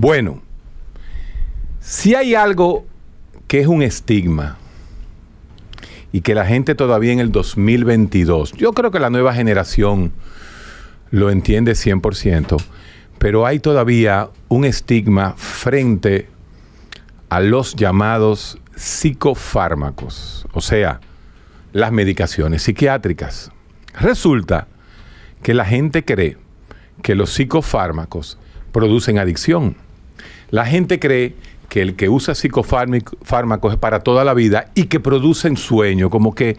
Bueno, si hay algo que es un estigma y que la gente todavía en el 2022, yo creo que la nueva generación lo entiende 100%, pero hay todavía un estigma frente a los llamados psicofármacos, o sea, las medicaciones psiquiátricas. Resulta que la gente cree que los psicofármacos producen adicción la gente cree que el que usa psicofármacos es para toda la vida y que producen sueño, como que,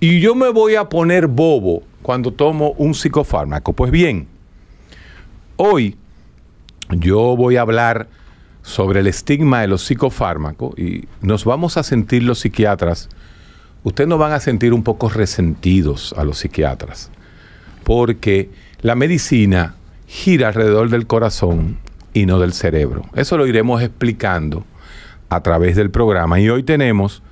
y yo me voy a poner bobo cuando tomo un psicofármaco. Pues bien, hoy yo voy a hablar sobre el estigma de los psicofármacos y nos vamos a sentir los psiquiatras, ustedes nos van a sentir un poco resentidos a los psiquiatras, porque la medicina gira alrededor del corazón y no del cerebro. Eso lo iremos explicando a través del programa. Y hoy tenemos,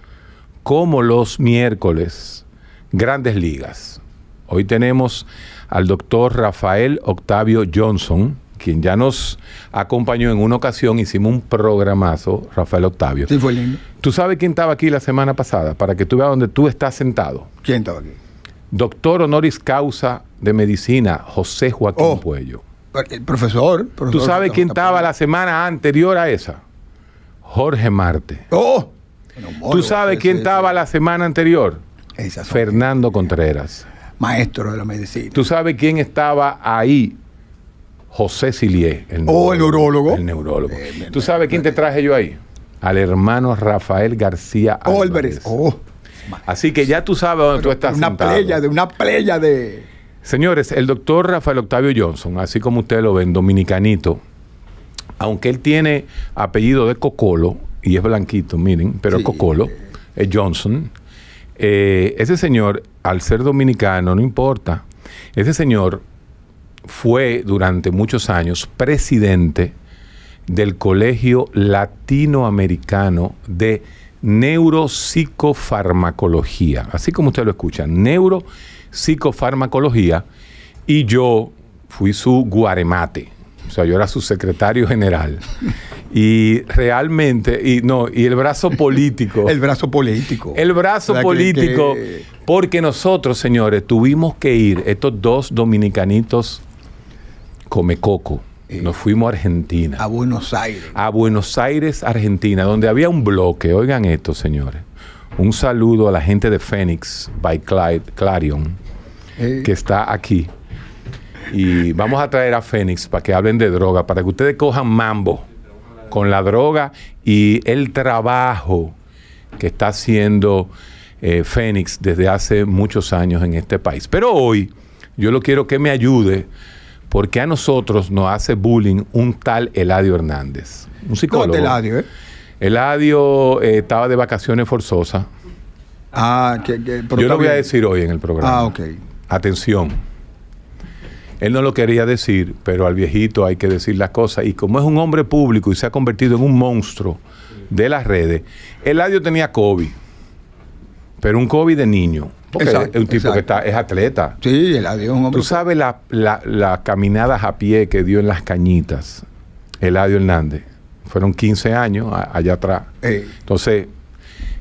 como los miércoles, grandes ligas. Hoy tenemos al doctor Rafael Octavio Johnson, quien ya nos acompañó en una ocasión, hicimos un programazo, Rafael Octavio. Sí, fue lindo. ¿Tú sabes quién estaba aquí la semana pasada? Para que tú veas donde tú estás sentado. ¿Quién estaba aquí? Doctor honoris causa de medicina, José Joaquín oh. Puello el profesor, ¿Tú sabes quién estaba la semana anterior a esa? Jorge Marte. ¡Oh! ¿Tú sabes quién estaba la semana anterior? Fernando Contreras. Maestro de la medicina. ¿Tú sabes quién estaba ahí? José Silié. El oh, el neurólogo. El neurólogo. ¿Tú sabes quién te traje yo ahí? Al hermano Rafael García oh, Álvarez. Oh, Así que ya tú sabes dónde tú estás una Playa de, una playa de Señores, el doctor Rafael Octavio Johnson, así como ustedes lo ven, dominicanito, aunque él tiene apellido de Cocolo, y es blanquito, miren, pero es Cocolo, es Johnson, eh, ese señor, al ser dominicano, no importa, ese señor fue durante muchos años presidente del Colegio Latinoamericano de Neuropsicofarmacología, así como usted lo escucha, neuropsicofarmacología psicofarmacología y yo fui su guaremate. O sea, yo era su secretario general. Y realmente, y no, y el brazo político. el brazo político. El brazo político. Porque nosotros, señores, tuvimos que ir, estos dos dominicanitos come coco. Eh. nos fuimos a Argentina. A Buenos Aires. A Buenos Aires, Argentina, donde había un bloque. Oigan esto, señores. Un saludo a la gente de Phoenix by Clyde Clarion, eh. que está aquí. Y vamos a traer a Phoenix para que hablen de droga, para que ustedes cojan mambo con la droga y el trabajo que está haciendo Fénix eh, desde hace muchos años en este país. Pero hoy yo lo quiero que me ayude porque a nosotros nos hace bullying un tal Eladio Hernández, un psicólogo. Eladio, ¿eh? Eladio eh, estaba de vacaciones forzosas. Ah, que, Yo lo voy a decir hoy en el programa. Ah, ok. Atención. Él no lo quería decir, pero al viejito hay que decir las cosas. Y como es un hombre público y se ha convertido en un monstruo de las redes, Eladio tenía COVID, pero un COVID de niño. Porque es un tipo que está, es atleta. Sí, Eladio es un hombre. Tú sabes las caminadas a pie que dio en las cañitas, Eladio Hernández fueron 15 años allá atrás. Entonces,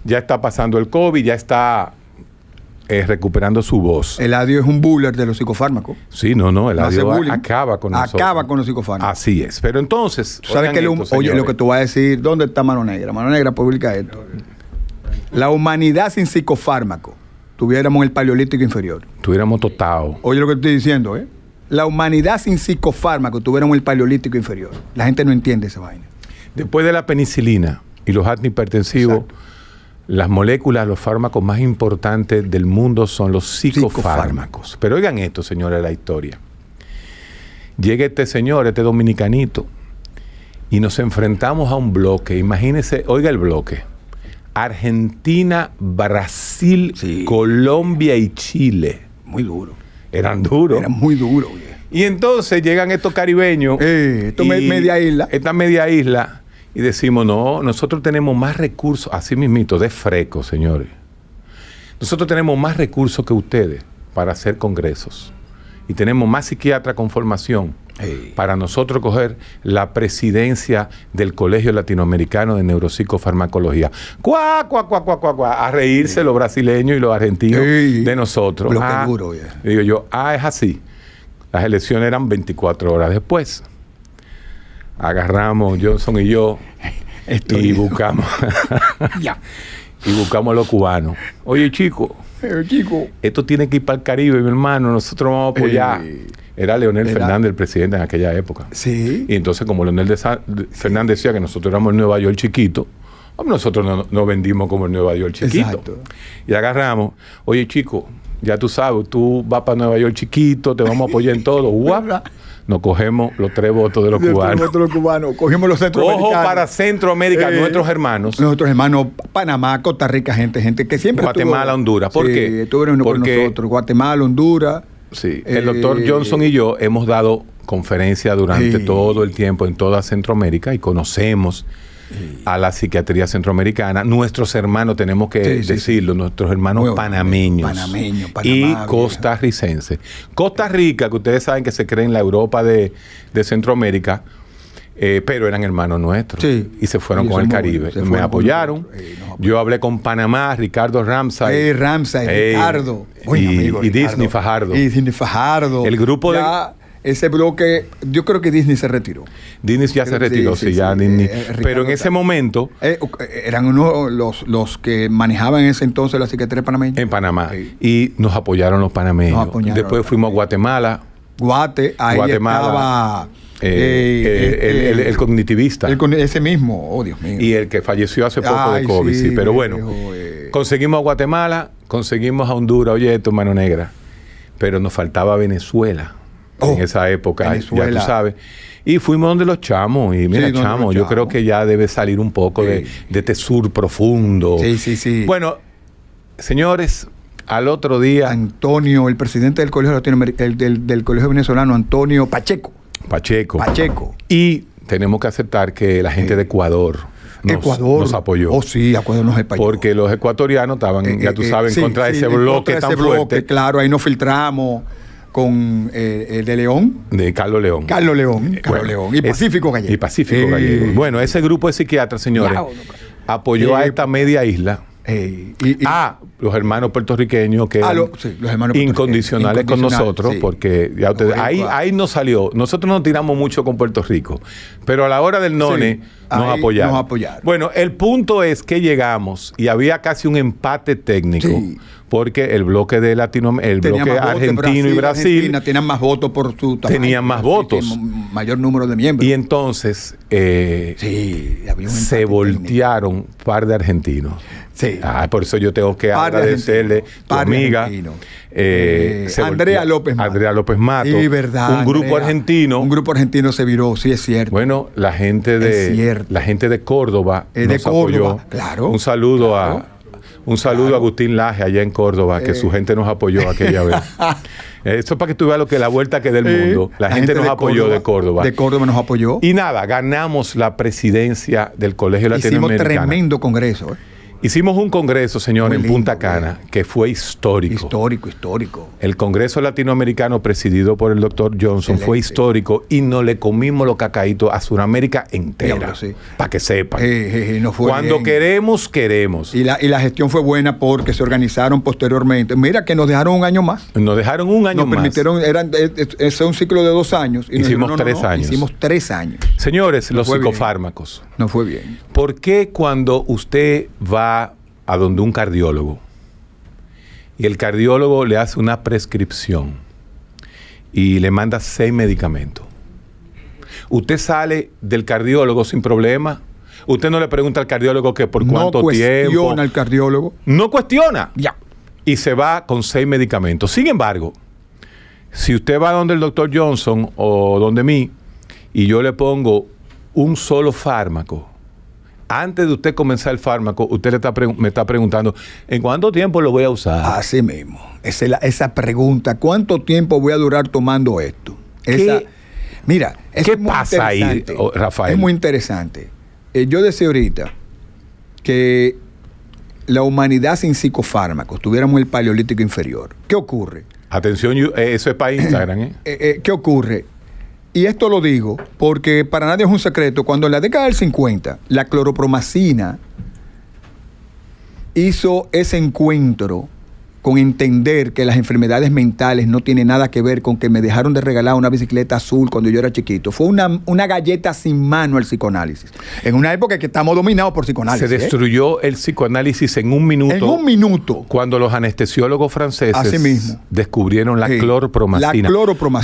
ya está pasando el COVID, ya está eh, recuperando su voz. El adio es un buller de los psicofármacos. Sí, no, no, el adio acaba con Acaba con los psicofármacos. Así es, pero entonces... ¿Sabes qué? lo, lo que tú vas a decir, ¿dónde está Mano Negra? Mano Negra publica esto. La humanidad sin psicofármaco. Tuviéramos el paleolítico inferior. Tuviéramos totado. Oye lo que estoy diciendo, ¿eh? La humanidad sin psicofármaco tuviéramos el paleolítico inferior. La gente no entiende esa vaina. Después de la penicilina y los antihipertensivos, las moléculas, los fármacos más importantes del mundo son los psicofármacos. Pero oigan esto, señores, la historia. Llega este señor, este dominicanito, y nos enfrentamos a un bloque. Imagínense, oiga el bloque. Argentina, Brasil, Colombia y Chile. Muy duro. Eran duros. Eran muy duros. Y entonces llegan estos caribeños. Eh, media isla. Esta media isla y decimos, no, nosotros tenemos más recursos, así mismito, de freco, señores. Nosotros tenemos más recursos que ustedes para hacer congresos. Y tenemos más psiquiatra con formación para nosotros coger la presidencia del Colegio Latinoamericano de Neuropsicofarmacología. Cuá, cuá, cuá, cuá, cuá, A reírse los brasileños y los argentinos de nosotros. Ah, digo yo, ah, es así. Las elecciones eran 24 horas después agarramos Johnson y yo y buscamos y buscamos a los cubanos. Oye, chico, chico, esto tiene que ir para el Caribe, mi hermano, nosotros vamos a apoyar. Eh, era Leonel Fernández el presidente en aquella época. Sí. Y entonces, como Leonel Fernández decía que nosotros éramos el Nueva York chiquito, nosotros no, vendimos como el Nueva York chiquito. Y agarramos, oye, chico, ya tú sabes, tú vas para Nueva York chiquito, te vamos a apoyar en todo. nos cogemos los tres votos de los cubanos. los cubanos, cogemos los centroamericanos. Ojo para Centroamérica, eh, nuestros hermanos. Nuestros hermanos, Panamá, Costa Rica, gente, gente que siempre. Guatemala, Honduras. ¿Por sí, qué? Porque, nosotros. Guatemala, Honduras. Sí, el eh, doctor Johnson y yo hemos dado conferencia durante todo el tiempo en toda Centroamérica y conocemos a la psiquiatría centroamericana. Nuestros hermanos, tenemos que decirlo, nuestros hermanos panameños y costarricenses. Costa Rica, que ustedes saben que se cree en la Europa de, Centroamérica, eh, pero eran hermanos nuestros y se fueron con el Caribe. Me apoyaron. Eh, yo hablé con Panamá, Ricardo Ramsay. Eh, Ramsay, Ricardo. y, Disney Fajardo. Y Disney Fajardo. El grupo de ese bloque, yo creo que Disney se retiró. Disney ya se retiró, sí, ya Disney. Eh, eh, pero en ese momento... Eh, eran uno los, los que manejaban en ese entonces la Secretaría Panameña. En Panamá. Y nos apoyaron los panameños. Después fuimos a Guatemala. Guate, ahí estaba... Este, el, cognitivista. ese mismo, oh Dios mío. Y el que falleció hace poco de COVID, sí, pero bueno. conseguimos a Guatemala, conseguimos a Honduras, oye, tu mano negra. Pero nos faltaba Venezuela. Oh, en esa época, ya tú sabes. Y fuimos donde los chamos, y mira, yo creo que ya debe salir un poco de, de este sur profundo. Sí, sí, sí. Bueno, señores, al otro día. Antonio, el presidente del Colegio el, del, Colegio Venezolano, Antonio Pacheco. Pacheco. Pacheco. Y tenemos que aceptar que la gente de Ecuador. Nos, apoyó. Oh, sí, Ecuador nos Porque los ecuatorianos estaban, eh, ya tú eh, eh, sabes, en contra de ese bloque ese Bloque, claro, ahí nos filtramos con el eh, eh, de León. De Carlos León. Carlos León. Eh, Carlos León. Y Pacífico Gallego. Y Pacífico Gallego. Bueno, ese grupo de psiquiatras, señores, apoyó a esta media isla a y, ah. los hermanos puertorriqueños ah, que incondicionales, con nosotros, porque ahí, ahí nos salió. Nosotros no tiramos mucho con Puerto Rico, pero a la hora del none nos, apoyaron. Bueno, el punto es que llegamos y había casi un empate técnico. Porque el bloque de Latino, el bloque argentino y Brasil tenían más votos por su tenían más votos, mayor número de miembros. Y entonces eh, se voltearon un par de argentinos. Ah, por eso yo tengo que agradecerle tu amiga eh, eh, Andrea López Mato. Andrea López Mato. Un grupo argentino. Un grupo argentino se viró, sí es cierto. Bueno, la gente de la gente de Córdoba eh, nos apoyó. Claro. Un saludo a un saludo Agustín Laje allá en Córdoba, que su gente nos apoyó aquella vez. Eso es para que tú veas lo que la vuelta que del el mundo. La, gente, nos apoyó de Córdoba. De Córdoba nos apoyó. Y nada, ganamos la presidencia del Colegio Latinoamericano. Hicimos tremendo congreso. Hicimos un congreso, señor, en Punta Cana, que fue histórico. Histórico, histórico. El Congreso Latinoamericano presidido por el doctor Johnson fue histórico y no le comimos los cacaitos a Sudamérica entera. Para que sepan. Eh, eh, eh, cuando queremos, queremos. Y la, gestión fue buena porque se organizaron posteriormente. Mira que nos dejaron un año más. Nos dejaron un año más. Nos permitieron, eran, es, un ciclo de dos años. hicimos tres años. Hicimos tres años. Señores, los psicofármacos. No fue bien. ¿Por qué cuando usted va a donde un cardiólogo y el cardiólogo le hace una prescripción y le manda seis medicamentos. Usted sale del cardiólogo sin problema. Usted no le pregunta al cardiólogo que por cuánto tiempo. No cuestiona al cardiólogo. No cuestiona. Ya. Y se va con seis medicamentos. Sin embargo, si usted va donde el doctor Johnson o donde mí y yo le pongo un solo fármaco, antes de usted comenzar el fármaco, usted está me está preguntando, ¿en cuánto tiempo lo voy a usar? Así mismo, esa, es esa pregunta, ¿cuánto tiempo voy a durar tomando esto? mira, ¿qué muy pasa ahí, oh, Rafael? Es muy interesante. Eh, yo decía ahorita que la humanidad sin psicofármacos, tuviéramos el paleolítico inferior. ¿Qué ocurre? Atención, eh, eso es para Instagram. ¿eh? ¿eh? ¿Qué ocurre? Y esto lo digo porque para nadie es un secreto, cuando en la década del 50 la cloropromacina hizo ese encuentro con entender que las enfermedades mentales no tienen nada que ver con que me dejaron de regalar una bicicleta azul cuando yo era chiquito. Fue una, una galleta sin mano el psicoanálisis. En una época que estamos dominados por psicoanálisis. Se ¿eh? destruyó el psicoanálisis en un minuto. En un minuto. Cuando los anestesiólogos franceses descubrieron la sí,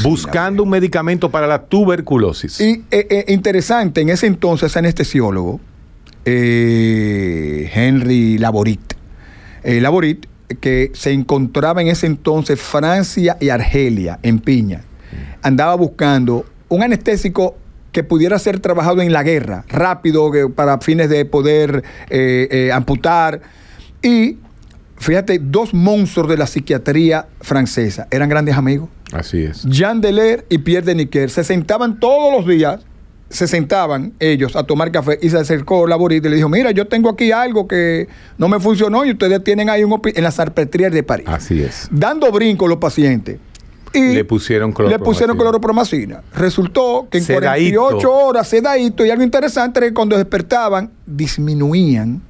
Buscando un medicamento para la tuberculosis. Y eh, eh, interesante, en ese entonces anestesiólogo, Henry Laborit, Laborit que se encontraba en ese entonces Francia y Argelia, en Piña, andaba buscando un anestésico que pudiera ser trabajado en la guerra, rápido, para fines de poder eh, eh, amputar. Y fíjate, dos monstruos de la psiquiatría francesa eran grandes amigos. Así es. Jean Deler y Pierre Deniquer se sentaban todos los días se sentaban ellos a tomar café y se acercó la burita y le dijo, mira, yo tengo aquí algo que no me funcionó y ustedes tienen ahí un en la arpetrias de París. Así es. Dando brinco los pacientes. Y le pusieron cloropromacina. Le pusieron cloropromacina. Resultó que en 48 horas, sedadito, y algo interesante es que cuando despertaban, disminuían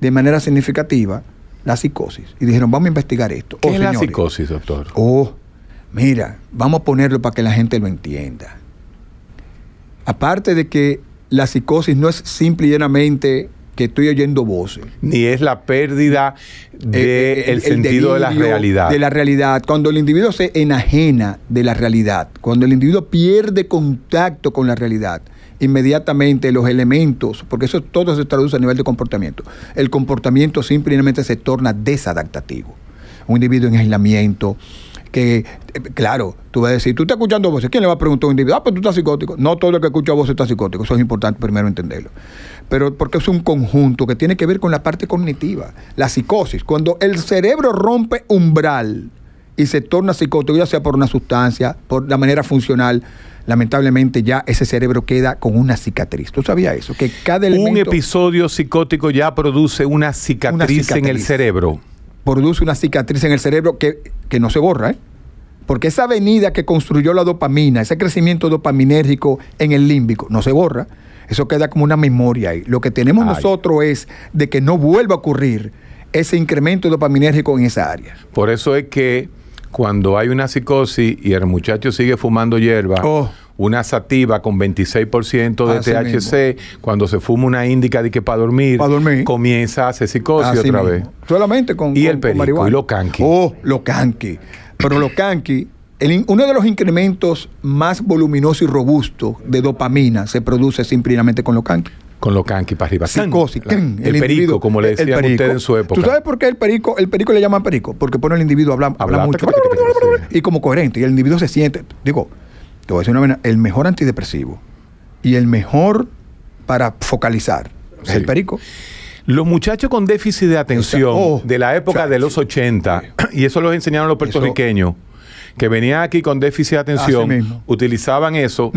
de manera significativa la psicosis. Y dijeron, vamos a investigar esto. ¿Qué oh, es la psicosis, doctor? Oh, mira, vamos a ponerlo para que la gente lo entienda aparte de que la psicosis no es simple y llanamente que estoy oyendo voces. Ni es la pérdida eh, del de eh, sentido de la realidad. De la realidad. Cuando el individuo se enajena de la realidad, cuando el individuo pierde contacto con la realidad, inmediatamente los elementos, porque eso todo se traduce a nivel de comportamiento, el comportamiento simplemente se torna desadaptativo. Un individuo en aislamiento, que, claro, tú vas a decir, tú estás escuchando voces, ¿quién le va a preguntar a un individuo? Ah, pues tú estás psicótico. No todo el que escucha voces está psicótico, eso es importante primero entenderlo. Pero porque es un conjunto que tiene que ver con la parte cognitiva, la psicosis. Cuando el cerebro rompe umbral y se torna psicótico, ya sea por una sustancia, por la manera funcional, lamentablemente ya ese cerebro queda con una cicatriz. ¿Tú sabías eso? Que cada Un episodio psicótico ya produce una cicatriz. en el cerebro produce una cicatriz en el cerebro que, que no se borra, ¿eh? Porque esa avenida que construyó la dopamina, ese crecimiento dopaminérgico en el límbico, no se borra. Eso queda como una memoria ahí. Lo que tenemos nosotros es de que no vuelva a ocurrir ese incremento dopaminérgico en esa área. Por eso es que cuando hay una psicosis y el muchacho sigue fumando hierba, oh una sativa con 26% de THC, cuando se fuma una índica de que para dormir, comienza a hacer psicosis otra vez. Solamente con Y el perico, y los canqui. Oh, los canqui. Pero lo canqui, uno de los incrementos más voluminosos y robusto de dopamina se produce simplemente con lo canqui con lo canqui para arriba. Psicosis, el, perico, como le decían usted en su época. ¿Tú sabes por qué el perico, el perico le llaman perico? Porque pone el individuo habla, mucho. y como coherente. Y el individuo se siente, digo, te voy una el mejor antidepresivo y el mejor para focalizar es el perico. Los muchachos con déficit de atención oh, de la época de los 80, y eso los enseñaron los puertorriqueños, que venían aquí con déficit de atención, utilizaban eso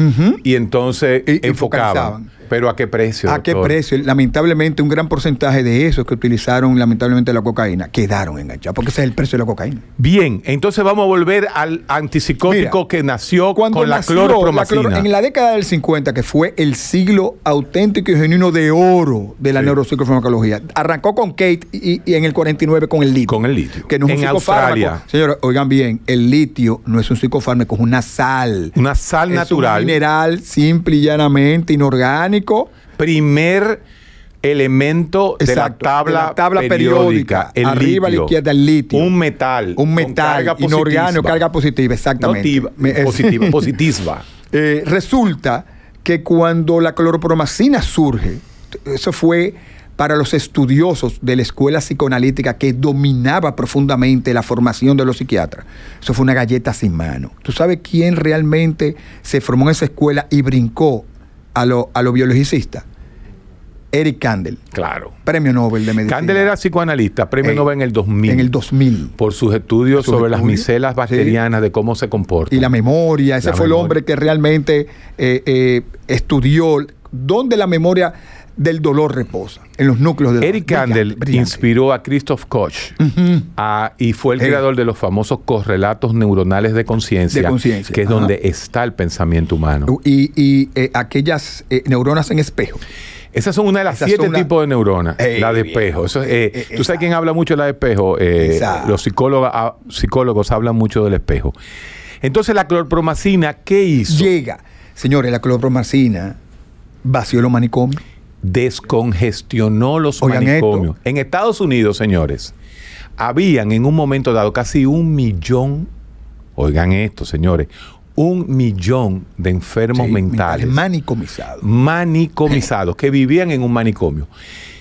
y entonces enfocaban. ¿Pero a qué precio? ¿A qué precio? Lamentablemente, un gran porcentaje de esos que utilizaron lamentablemente la cocaína quedaron enganchados, porque ese es el precio de la cocaína. Bien, entonces vamos a volver al antipsicótico que nació cuando con nació, la en la década del 50, que fue el siglo auténtico y genuino de oro de la neuropsicofarmacología, arrancó con Kate y, en el 49 con el litio. Con el litio. Que en Australia. señores oigan bien, el litio no es un psicofármaco, es una sal. Una sal natural. mineral simple y llanamente inorgánico Primer elemento de la tabla, tabla periódica, arriba a la izquierda el litio. Un metal. Un metal. Carga inorgánico, carga positiva, exactamente. positiva, positiva. Eh, resulta que cuando la cloropromacina surge, eso fue para los estudiosos de la escuela psicoanalítica que dominaba profundamente la formación de los psiquiatras. Eso fue una galleta sin mano. ¿Tú sabes quién realmente se formó en esa escuela y brincó a lo, a Eric Kandel. Claro. Premio Nobel de Medicina. Kandel era psicoanalista, premio eh, Nobel en el 2000. En el 2000. Por sus estudios sobre las micelas bacterianas, de cómo se comportan. Y la memoria. Ese fue el hombre que realmente eh, eh, estudió dónde la memoria del dolor reposa, en los núcleos del Eric dolor. Eric inspiró a Christoph Koch y fue el, creador de los famosos correlatos neuronales de conciencia, que es donde está el pensamiento humano. Y, eh, aquellas eh, neuronas en espejo. Esas son una de las siete tipos de neuronas. la de espejo. Eh, ¿Tú sabes quién habla mucho de la de espejo? los psicólogos, ah, psicólogos hablan mucho del espejo. Entonces, la clorpromacina, ¿qué hizo? Llega. Señores, la clorpromacina vació los manicomios descongestionó los manicomios. En Estados Unidos, señores, habían en un momento dado casi un millón, oigan esto, señores, un millón de enfermos mentales. manicomizados, manicomizados, que vivían en un manicomio.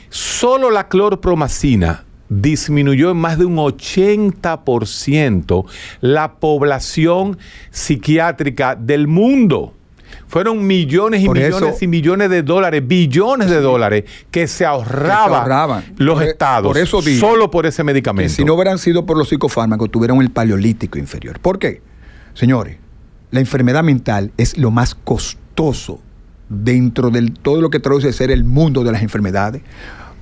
Solo la clorpromacina disminuyó en más de un 80% la población psiquiátrica del mundo. Fueron millones y millones y millones de dólares, billones de dólares que se, ahorraban los e- estados eso solo por ese medicamento. si no hubieran sido por los psicofármacos, tuvieran el paleolítico inferior. ¿Por qué? Señores, la enfermedad mental es lo más costoso dentro de todo lo que traduce ser el mundo de las enfermedades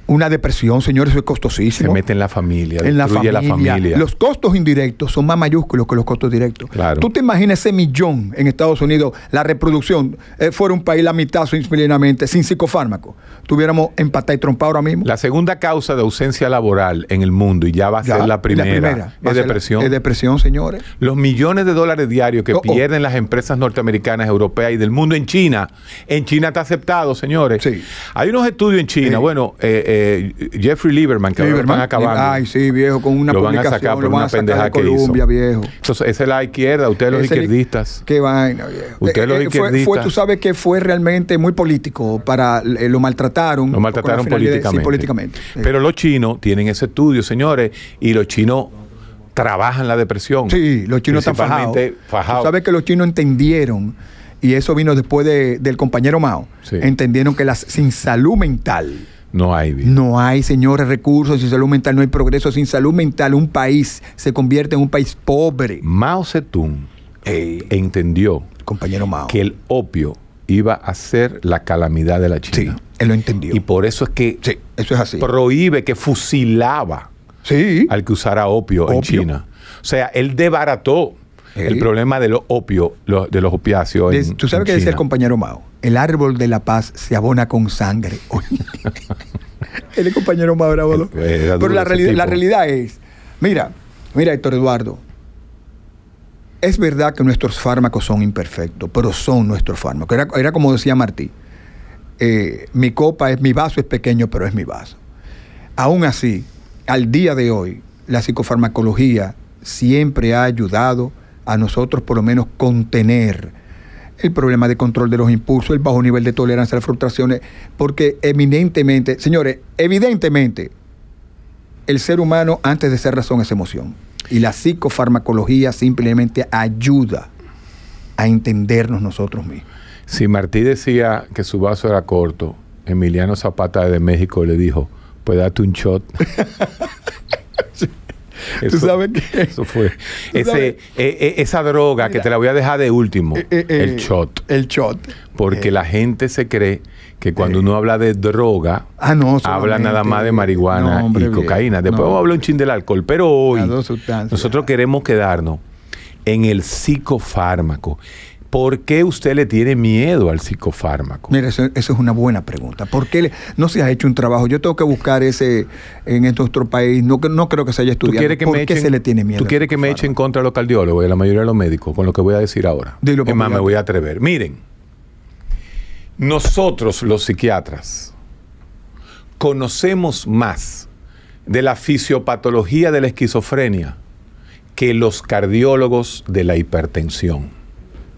una depresión, señores, es costosísimo. Se mete en la familia, en la familia. Los costos indirectos son más mayúsculos que los costos directos. Claro. Tú te imaginas ese millón en Estados Unidos, la reproducción eh, fuera un país la mitad sin psicofármaco. Tuviéramos empatado y trompado ahora mismo. La segunda causa de ausencia laboral en el mundo, y ya va a ser la primera, es depresión. es depresión, señores. Los millones de dólares diarios que oh. pierden las empresas norteamericanas, europeas y del mundo en China. En China está aceptado, señores. Sí. Hay unos estudios en China, bueno, eh, eh, Jeffrey Lieberman, que lo van a acabar. Ay, sí, viejo, con una lo van a sacar una pendeja que Colombia, hizo. Viejo. Entonces, esa es la izquierda, ustedes los izquierdistas. qué vaina, viejo. Ustedes los eh, eh, izquierdistas. tú sabes que fue realmente muy político para lo maltrataron. Lo maltrataron políticamente. Pero los chinos tienen ese estudio, señores, y los chinos trabajan la depresión. Sí, los chinos están fajados. Tú sabes que los chinos entendieron y eso vino después del compañero Mao. Entendieron que la sin salud mental no hay No hay, señores, recursos sin salud mental, no hay progreso. Sin salud mental, un país se convierte en un país pobre. Mao Zedong entendió compañero Mao. que el opio iba a ser la calamidad de la China. Sí, él lo entendió. Y por eso es que eso es así. prohíbe que fusilaba sí. al que usara opio, opio, en China. O sea, él debarató el problema de los opio, de los opiáceos. tú sabes qué el compañero Mao. El árbol de la paz se abona con sangre. el compañero Mao era eh, Pero la realidad, la realidad es, mira, mira Héctor Eduardo, es verdad que nuestros fármacos son imperfectos, pero son nuestros fármacos. Era, como decía Martí, eh, mi copa es, mi vaso es pequeño, pero es mi vaso. Aún así, al día de hoy, la psicofarmacología siempre ha ayudado a nosotros por lo menos contener el problema de control de los impulsos, el bajo nivel de tolerancia a las frustraciones, porque eminentemente, señores, evidentemente, el ser humano antes de ser razón es emoción. Y la psicofarmacología simplemente ayuda a entendernos nosotros mismos. Si Martí decía que su vaso era corto, Emiliano Zapata de México le dijo, pues date un shot. ¿Tú sabes qué? Eso fue. Eh, eh, esa droga que te la voy a dejar de último, eh, el shot. El shot. Porque la gente se cree que cuando uno habla de droga, ah, no, habla nada más de marihuana y cocaína. Después hablo un chin del alcohol. Pero hoy nosotros queremos quedarnos en el psicofármaco. ¿Por qué usted le tiene miedo al psicofármaco? Mira, eso, es una buena pregunta. ¿Por qué no se ha hecho un trabajo? Yo tengo que buscar ese en nuestro este país. No, creo que se haya estudiado. ¿Por qué se le tiene miedo? ¿Tú quieres que me echen contra los cardiólogos y la mayoría de los médicos con lo que voy a decir ahora? Dilo, es más, me voy a atrever. Miren, nosotros los psiquiatras conocemos más de la fisiopatología de la esquizofrenia que los cardiólogos de la hipertensión.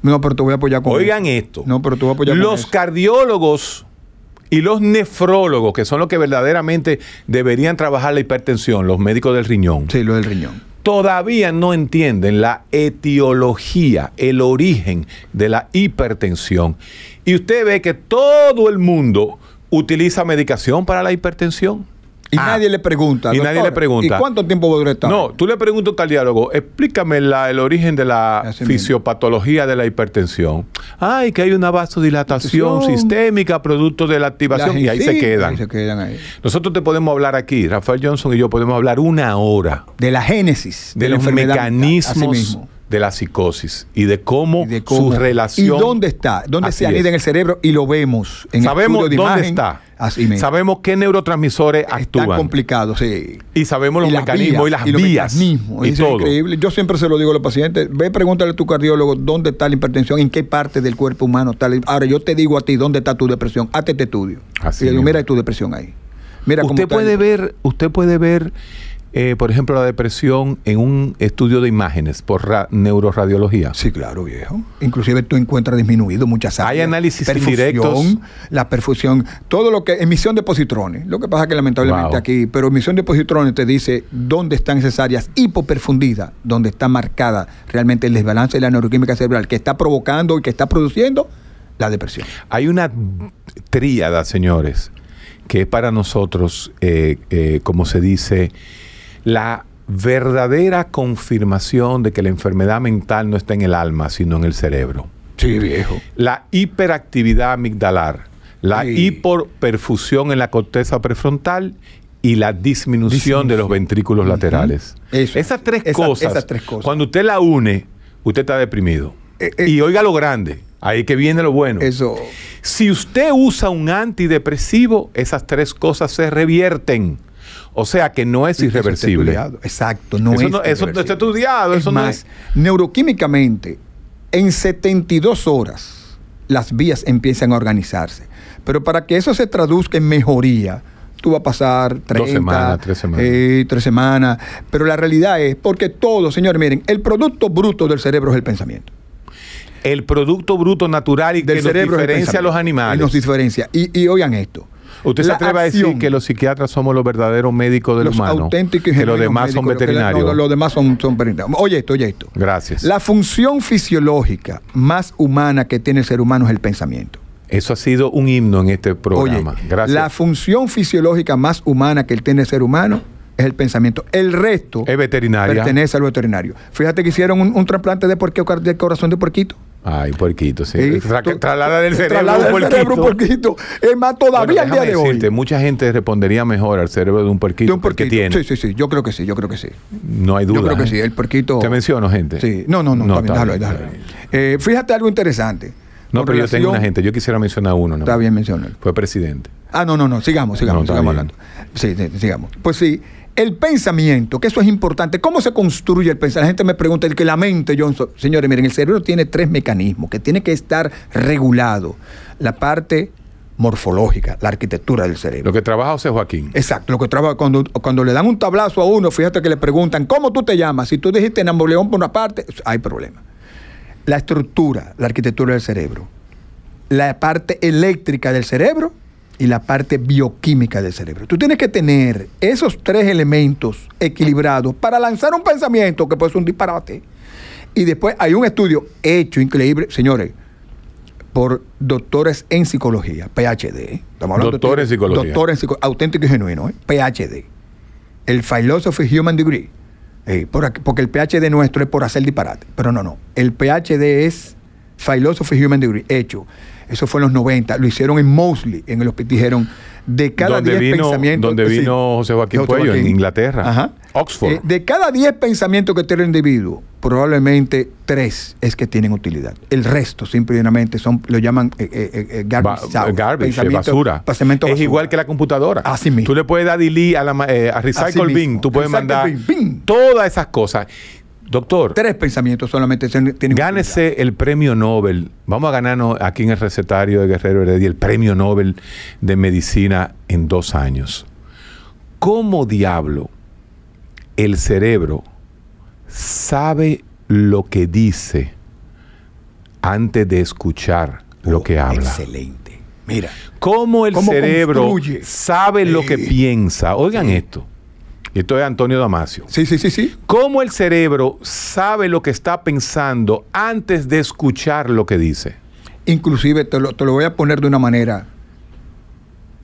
No, pero te voy a apoyar con Oigan esto. No, pero tú voy a apoyar Los cardiólogos y los nefrólogos, que son los que verdaderamente deberían trabajar la hipertensión, los médicos del riñón. Sí, los del riñón. Todavía no entienden la etiología, el origen de la hipertensión. Y usted ve que todo el mundo utiliza medicación para la hipertensión. Y ah. nadie le pregunta. Y nadie le pregunta. cuánto tiempo a estar? No, tú le preguntas al diálogo explícame el origen de la fisiopatología de la hipertensión. Ay, que hay una vasodilatación sistémica producto de la activación y ahí se quedan. Nosotros te podemos hablar aquí, Rafael Johnson y yo podemos hablar una hora. De la génesis. De, los mecanismos de la psicosis y de cómo, de su relación. ¿Y dónde está? ¿Dónde se anida en el cerebro? Y lo vemos en Sabemos dónde está. Así Sabemos qué neurotransmisores actúan. Está complicado. sí. Y sabemos los mecanismos y las vías. es increíble. Yo siempre se lo digo a los pacientes. Ve, pregúntale a tu cardiólogo dónde está la hipertensión, en qué parte del cuerpo humano está. La... Ahora, yo te digo a ti dónde está tu depresión. Hazte este estudio. Así y digo, mira tu depresión ahí. Mira usted puede ver, usted puede ver eh, por ejemplo, la depresión en un estudio de imágenes por neuroradiología? Sí, claro, viejo. Inclusive tú encuentras disminuido muchas áreas. Hay análisis perfusión, directos. La perfusión, todo lo que... Emisión de positrones. Lo que pasa es que lamentablemente aquí... Pero emisión de positrones te dice dónde están esas áreas hipoperfundidas, donde está marcada realmente el desbalance de la neuroquímica cerebral que está provocando y que está produciendo la depresión. Hay una tríada, señores, que para nosotros, eh, eh, como se dice la verdadera confirmación de que la enfermedad mental no está en el alma, sino en el cerebro. Sí, viejo. La hiperactividad amigdalar, la sí. hiperperfusión en la corteza prefrontal y la disminución, de los ventrículos laterales. Esas, tres cosas, tres cosas, cuando usted la une, usted está deprimido. Eh, eh. y oiga lo grande, ahí que viene lo bueno. Eso. Si usted usa un antidepresivo, esas tres cosas se revierten. O sea que no es irreversible. Exacto, no eso es. No, eso no está estudiado. eso no es... neuroquímicamente, en 72 horas las vías empiezan a organizarse. Pero para que eso se traduzca en mejoría, tú vas a pasar 30, semanas, tres semanas. Sí, eh, tres semanas. Pero la realidad es, porque todo, señores, miren, el producto bruto del cerebro es el pensamiento. El producto bruto natural y del cerebro nos diferencia a los animales. Y nos diferencia. y oigan esto ¿Usted se atreve a decir que los psiquiatras somos los verdaderos médicos del los humano? Auténticos que los demás son veterinarios. Los, los demás son, veterinarios. Oye esto, oye esto. Gracias. La función fisiológica más humana que tiene el ser humano es el pensamiento. Eso ha sido un himno en este programa. Oye, Gracias. La función fisiológica más humana que tiene el ser humano es el pensamiento. El resto es pertenece al veterinario. Fíjate que hicieron un, trasplante de, de corazón de porquito. Ay, puerquito, sí. traslada del cerebro un puerquito. Es más, todavía el día de hoy. Mucha gente respondería mejor al cerebro de un puerquito. De un Tiene. Sí, sí, sí. Yo creo que sí, yo creo que sí. No hay duda. Yo creo que ¿eh? sí. El puerquito. Te menciono, gente. Sí. No, no, no. también, déjalo, Eh, fíjate algo interesante. No, pero yo tengo una gente. Yo quisiera mencionar a uno. ¿no? Está bien, mencionar. Fue presidente. Ah, no, no, no. Sigamos, sigamos, sigamos hablando. Sí, sí, sigamos. Pues sí, el pensamiento, que eso es importante. ¿Cómo se construye el pensamiento? La gente me pregunta, el que la mente, Johnson. Señores, miren, el cerebro tiene tres mecanismos que tiene que estar regulado. La parte morfológica, la arquitectura del cerebro. Lo que trabaja José Joaquín. Exacto, lo que trabaja cuando, le dan un tablazo a uno, fíjate que le preguntan, ¿cómo tú te llamas? Si tú dijiste Namboleón por una parte, hay problema. La estructura, la arquitectura del cerebro. La parte eléctrica del cerebro y la parte bioquímica del cerebro. Tú tienes que tener esos tres elementos equilibrados para lanzar un pensamiento que puede ser un disparate. Y después hay un estudio hecho increíble, señores, por doctores en psicología, PhD. ¿eh? Doctor en psicología. Doctor en psicología, auténtico y genuino, ¿eh? PhD. El Philosophy Human Degree. Eh, por porque el PhD nuestro es por hacer disparate. Pero no, no. El PhD es Philosophy Human Degree, hecho eso fue en los 90. Lo hicieron en Mosley, en el hospital. Dijeron, de cada 10 pensamientos. Donde vino José Joaquín Puello, en Inglaterra. Oxford. Eh, de cada 10 pensamientos que tiene el individuo, probablemente 3 es que tienen utilidad. El resto, simplemente, son, lo llaman eh, eh, garbage, garbage basura. Es igual que la computadora. Así mismo. Tú le puedes dar delete a, la, Recycle Bin, tú puedes mandar todas esas cosas. Doctor. Tres pensamientos solamente. Gánese el premio Nobel. Vamos a ganarnos aquí en el recetario de Guerrero Heredia el premio Nobel de Medicina en dos años. ¿Cómo diablo el cerebro sabe lo que dice antes de escuchar lo oh, que habla? Excelente. Mira. ¿Cómo el cerebro sabe lo que piensa? Oigan esto. Esto es Antonio Damasio. Sí, sí, sí, sí. ¿Cómo el cerebro sabe lo que está pensando antes de escuchar lo que dice? Inclusive, te lo, voy a poner de una manera.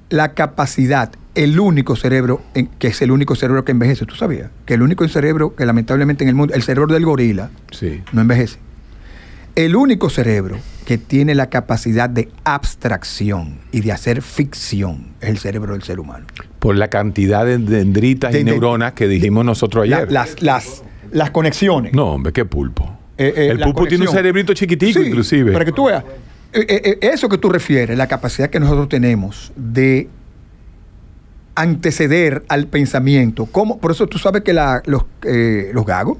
La capacidad, el único cerebro, que es el único cerebro que envejece, tú sabías, que el único cerebro que lamentablemente en el mundo, el cerebro del gorila, no envejece. El único cerebro que tiene la capacidad de abstracción y de hacer ficción es el cerebro del ser humano por la cantidad de dendritas y neuronas que dijimos nosotros ayer. las, las, las conexiones. No, hombre, qué pulpo. Eh, eh, el pulpo tiene un cerebrito chiquitico, inclusive. Para que tú veas. Eh, eso que tú refieres, la capacidad que nosotros tenemos de anteceder al pensamiento. ¿Cómo? Por eso tú sabes que los, los gagos,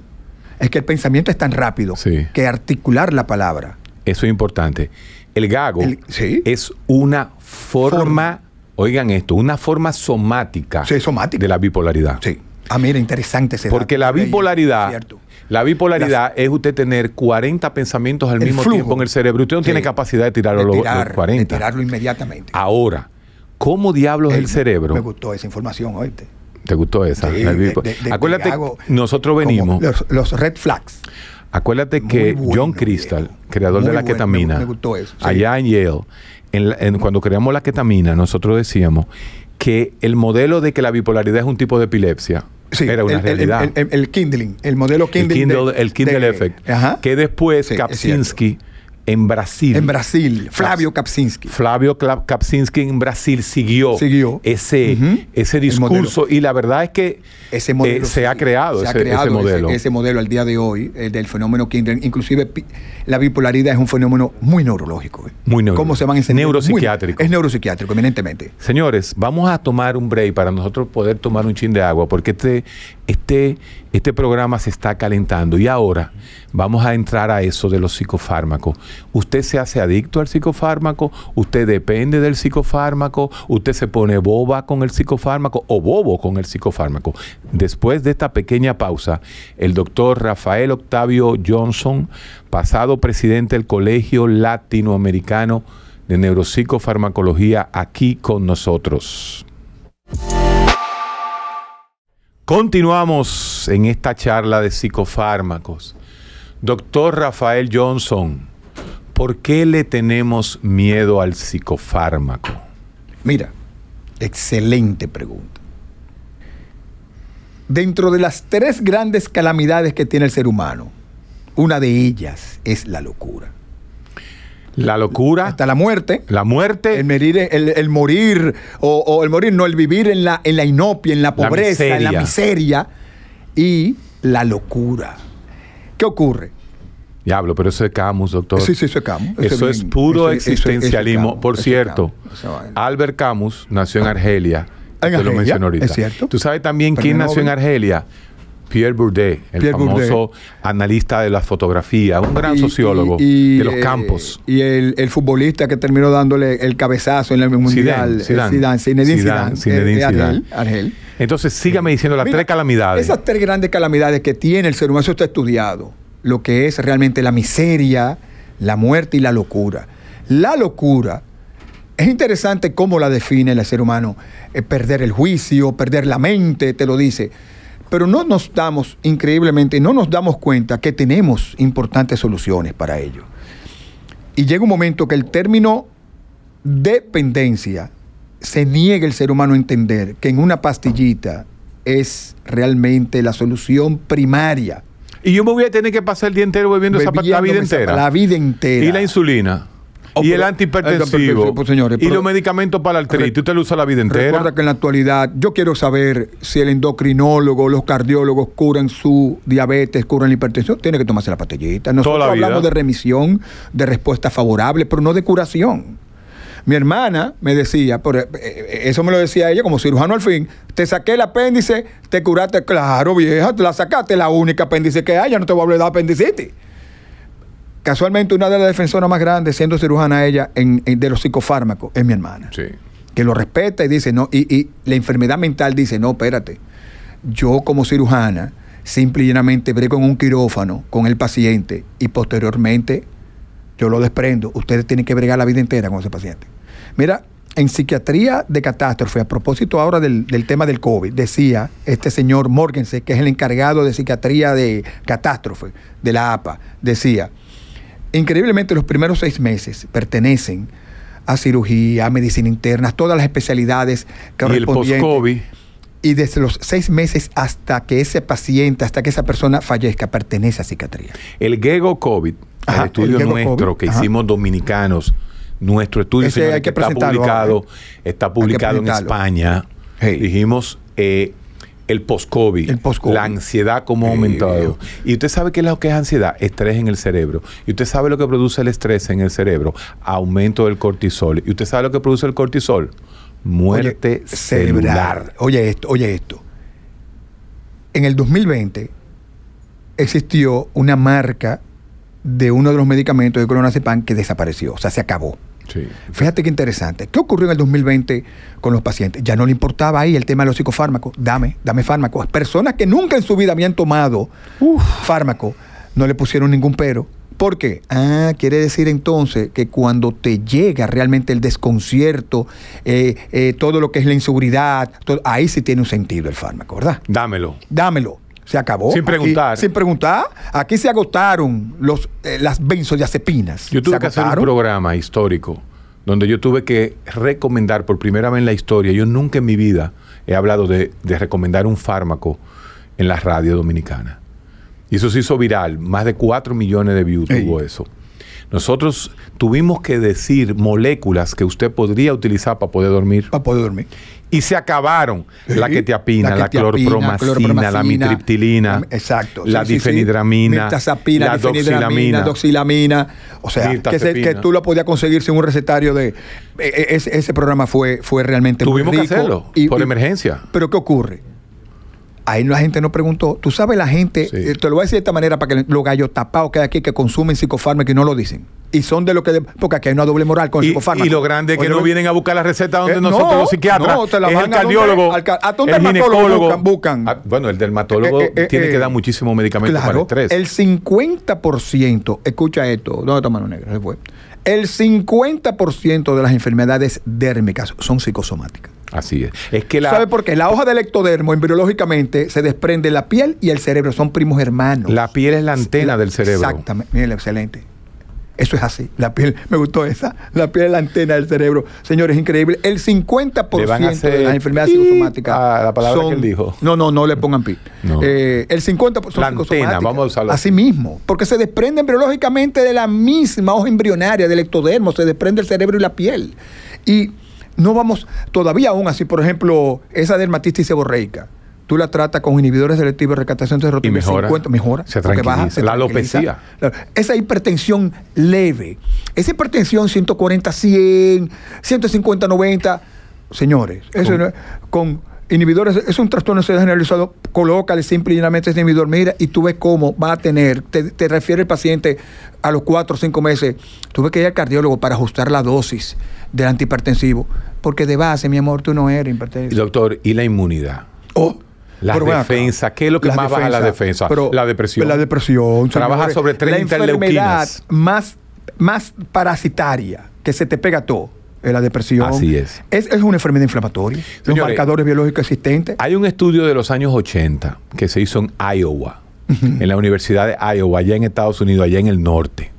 es que el pensamiento es tan rápido que articular la palabra. Eso es importante. El gago es una forma Oigan esto, una forma somática, de la bipolaridad. Sí. Ah, mira, interesante ese Porque la bipolaridad, la bipolaridad es usted tener 40 pensamientos al mismo tiempo en el cerebro. Usted no tiene capacidad de tirarlo de los 40. tirarlo inmediatamente. Ahora, ¿cómo diablos el, cerebro? Me gustó esa información, oíste. ¿Te gustó esa? Acuérdate, nosotros venimos. Los, red flags. Acuérdate que John Crystal, creador de la ketamina, allá en Yale, cuando creamos la ketamina, nosotros decíamos que el modelo de que la bipolaridad es un tipo de epilepsia. era una realidad. El, Kindling, el modelo Kindling. El Kindle, Effect. que después sí, en Brasil. En Brasil, Flavio Kapsinski. Flavio Kapsinski en Brasil siguió, Ese, ese discurso y la verdad es que ese eh, se, ha creado, ese, modelo. Ese, modelo al día de hoy, el del fenómeno Kindred. inclusive la bipolaridad es un fenómeno muy neurológico. ¿eh? Muy neurológico. ¿Cómo se van a Neuropsiquiátrico. es neuropsiquiátrico, eminentemente. Señores, vamos a tomar un break para nosotros poder tomar un chin de agua, porque este, este, este programa se está calentando y ahora vamos a entrar a eso de los psicofármacos. ¿Usted se hace adicto al psicofármaco? ¿Usted depende del psicofármaco? ¿Usted se pone boba con el psicofármaco o bobo con el psicofármaco? Después de esta pequeña pausa, el doctor Rafael Octavio Johnson, pasado presidente del Colegio Latinoamericano de Neuropsicofarmacología, aquí con nosotros. Continuamos en esta charla de psicofármacos. Doctor Rafael Johnson, ¿por qué le tenemos miedo al psicofármaco? Mira, excelente pregunta. Dentro de las tres grandes calamidades que tiene el ser humano, una de ellas es la locura. La locura. Hasta la muerte. La muerte. El, el, morir, o, el morir, no, el vivir en la, en la inopia, en la pobreza, en la miseria. Y la locura. ¿Qué ocurre? Diablo, pero eso es Camus, doctor. Sí, sí, eso es Camus. Eso, es, puro existencialismo. Por cierto, Albert Camus nació en ah. Argelia. te lo mencionó ahorita. Es cierto. ¿Tú sabes también quién nació en Argelia? Pierre Bourdieu, el famoso analista de la fotografía, un gran sociólogo de los campos. y el, futbolista que terminó dándole el cabezazo en el Mundial, Zidane, Zidane, Argel, Entonces, sígame diciendo las tres calamidades. Esas tres grandes calamidades que tiene el ser humano, eso está estudiado. Lo que es realmente la miseria, la muerte y la locura. La locura es interesante cómo la define el ser humano. Eh, perder el juicio, perder la mente, te lo dice pero no nos damos, increíblemente, no nos damos cuenta que tenemos importantes soluciones para ello. Y llega un momento que el término dependencia se niega el ser humano a entender que en una pastillita es realmente la solución primaria. Y yo me voy a tener que pasar el día entero bebiendo esa, la vida entera. La vida entera. Y la insulina. Oh, y el antihipertensivo. Eh, señores, y los medicamentos para la artritis. Usted lo usa la vida entera. Recuerda que en la actualidad, yo quiero saber si el endocrinólogo, los cardiólogos curan su diabetes, curan la hipertensión. Tiene que tomarse la pastillita. Nosotros hablamos de remisión, de respuesta favorable, pero no de curación. Mi hermana me decía, por, eh, eh, eso me lo decía ella como cirujano al fin, te saqué el apéndice, te curaste, claro vieja, te la sacaste, la única apéndice que hay, ya no te voy a hablar de apendicitis casualmente una de las defensoras más grandes, siendo cirujana ella, de los psicofármacos, es mi hermana. Que lo respeta y dice, no, y, la enfermedad mental dice, no, espérate, yo como cirujana, simple y llanamente brego en un quirófano con el paciente y posteriormente yo lo desprendo. Ustedes tienen que bregar la vida entera con ese paciente. Mira, en psiquiatría de catástrofe, a propósito ahora del, del tema del COVID, decía este señor Morgense, que es el encargado de psiquiatría de catástrofe de la APA, decía, Increíblemente, los primeros seis meses pertenecen a cirugía, a medicina interna, todas las especialidades que Y el post-COVID. Y desde los seis meses hasta que ese paciente, hasta que esa persona fallezca, pertenece a psiquiatría. El GEGO COVID, el estudio nuestro que hicimos dominicanos, nuestro estudio señores, que está publicado, está publicado en España. Dijimos, eh, el post-COVID, la ansiedad como ha aumentado. Y usted sabe qué es lo que es ansiedad, estrés en el cerebro. Y usted sabe lo que produce el estrés en el cerebro, aumento del cortisol. Y usted sabe lo que produce el cortisol, muerte celular. cerebral. Oye esto, oye esto. En el 2020 existió una marca de uno de los medicamentos de clonazepam que desapareció, o sea, se acabó. Fíjate qué interesante. ¿Qué ocurrió en el 2020 con los pacientes? Ya no le importaba ahí el tema de los psicofármacos. Dame, dame fármacos. Personas que nunca en su vida habían tomado fármaco, no le pusieron ningún pero. ¿Por qué? Ah, quiere decir entonces que cuando te llega realmente el desconcierto, eh, eh, todo lo que es la inseguridad, ahí sí tiene un sentido el fármaco, ¿verdad? Dámelo. Dámelo. Se acabó. Sin preguntar. sin preguntar. Aquí se agotaron los, eh, las benzodiazepinas. Yo tuve que hacer un programa histórico donde yo tuve que recomendar por primera vez en la historia. Yo nunca en mi vida he hablado de, recomendar un fármaco en la radio dominicana. Y eso se hizo viral. Más de 4 millones de views tuvo eso. Nosotros tuvimos que decir moléculas que usted podría utilizar para poder dormir. Para poder dormir y se acabaron. la que la, clorpromacina, la mitriptilina, exacto, la difenidramina, la doxilamina, O sea, que, tú lo podías conseguir sin un recetario de... E, e, ese, ese programa fue, fue realmente Tuvimos rico que hacerlo por emergencia. Pero ¿qué ocurre? Ahí la gente no preguntó. Tú sabes, la gente, eh, te lo voy a decir de esta manera para que los gallos tapados que hay aquí que consumen psicofármacos y no lo dicen y son de lo que. porque aquí hay una doble moral con el Y lo grande es que no vienen a buscar la receta donde eh, nosotros los psiquiatras. No, te el cardiólogo. Al, el Buscan, ah, bueno, el dermatólogo eh, eh, tiene que dar muchísimo medicamentos para el estrés. El 50%, escucha esto, ¿dónde Negro mano negra? El 50% de las enfermedades dérmicas son psicosomáticas. Así es. es que la... ¿Sabe por qué? La hoja del ectodermo, embriológicamente, se desprende la piel y el cerebro, son primos hermanos. La piel es la antena del cerebro. Exactamente, Miren, excelente. Eso es así. La piel, me gustó esa. La piel es la antena del cerebro. Señores, increíble. El 50% de las enfermedades psicosomáticas. Ah, la palabra que él dijo. No, no, no le pongan pi. Eh, el 50% la antena, vamos a usarlo. Así mismo. Porque se desprenden biológicamente de la misma hoja embrionaria, del ectodermo. Se desprende el cerebro y la piel. Y no vamos, todavía aún así, por ejemplo, esa dermatitis seborreica tú la tratas con inhibidores selectivos, recatación de serotonina. y mejora, 50, se tranquiliza. Baja, la alopecia. Esa hipertensión leve, esa hipertensión 140, 100, 150, 90, señores, eso con inhibidores, es un trastorno generalizado, colócale simple y llanamente ese inhibidor, mira, y tú ves cómo va a tener, te, refiere el paciente a los 4 o 5 meses, tuve que ir al cardiólogo para ajustar la dosis del antihipertensivo, porque de base, mi amor, tú no eres hipertensivo. Doctor, ¿y la inmunidad? Oh, la defensa, ¿qué es lo que más baja la defensa? la depresión. La depresión. Trabaja sobre 30 la enfermedad Más, más parasitaria que se te pega todo la depresión. Así es. Es, es una enfermedad inflamatoria. Señores, marcadores biológicos existentes. Hay un estudio de los años 80 que se hizo en Iowa, en la Universidad de Iowa, allá en Estados Unidos, allá en el norte,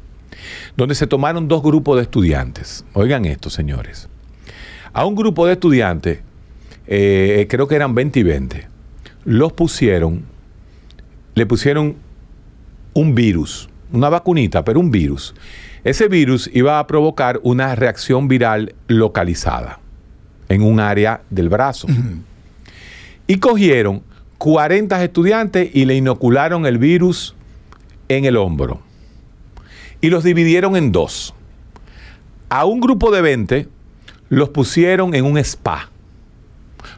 donde se tomaron dos grupos de estudiantes. Oigan esto, señores. A un grupo de estudiantes, eh, creo que eran 20 y 20, los pusieron, le pusieron un virus, una vacunita, pero un virus. Ese virus iba a provocar una reacción viral localizada en un área del brazo. Y cogieron 40 estudiantes y le inocularon el virus en el hombro. Y los dividieron en dos. A un grupo de 20 los pusieron en un spa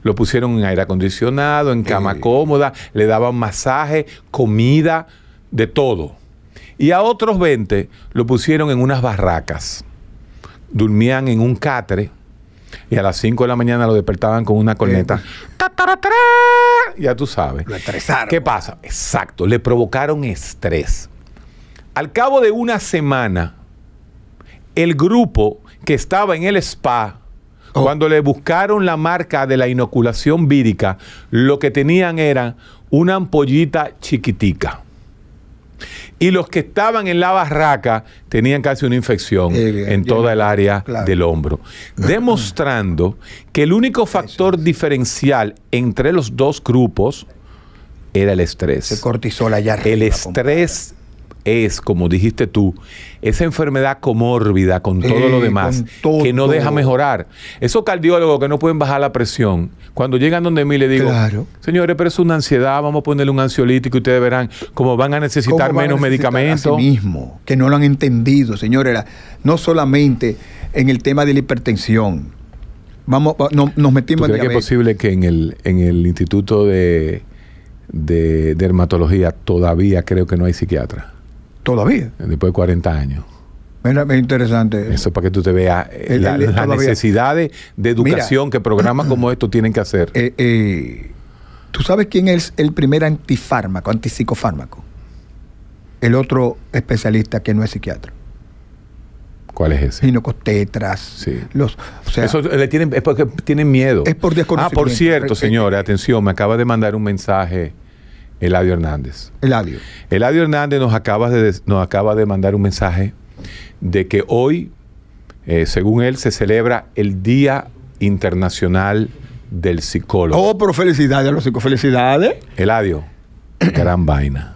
lo pusieron en aire acondicionado, en cama cómoda, le daban masaje, comida, de todo. Y a otros 20 lo pusieron en unas barracas. Durmían en un catre y a las 5 de la mañana lo despertaban con una corneta. Ya tú sabes. ¿Qué pasa? Exacto, le provocaron estrés. Al cabo de una semana, el grupo que estaba en el spa Oh. Cuando le buscaron la marca de la inoculación vírica, lo que tenían era una ampollita chiquitica. Y los que estaban en la barraca tenían casi una infección eh, en toda el área del hombro, demostrando que el único factor diferencial entre los dos grupos era el estrés. El cortisol allá El estrés es, como dijiste tú, esa enfermedad comórbida con todo lo eh, demás que no deja mejorar. Esos cardiólogos que no pueden bajar la presión, cuando llegan donde mí le digo, señores, pero es una ansiedad, vamos a ponerle un ansiolítico y ustedes verán cómo van a necesitar menos medicamentos. mismo, que no lo han entendido, señores, no solamente en el tema de la hipertensión. Vamos, nos metimos es posible que en el, en el Instituto de, de Dermatología todavía creo que no hay psiquiatra? Todavía. Después de 40 años. es interesante. Eso para que tú te veas eh, eh, eh, las necesidades de educación que programas como estos tienen que hacer. ¿Tú sabes quién es el primer antifármaco, antipsicofármaco? El otro especialista que no es psiquiatra. ¿Cuál es ese? Ginocotetras. Sí. Los, Eso le tienen, es porque tienen miedo. Es por desconocimiento. Ah, por cierto, señora, atención, me acaba de mandar un mensaje Eladio Hernández. Eladio. Eladio Hernández nos acaba de, nos acaba de mandar un mensaje de que hoy, eh, según él, se celebra el Día Internacional del Psicólogo. Oh, pero felicidades a los ¡Felicidades! Eladio, gran vaina.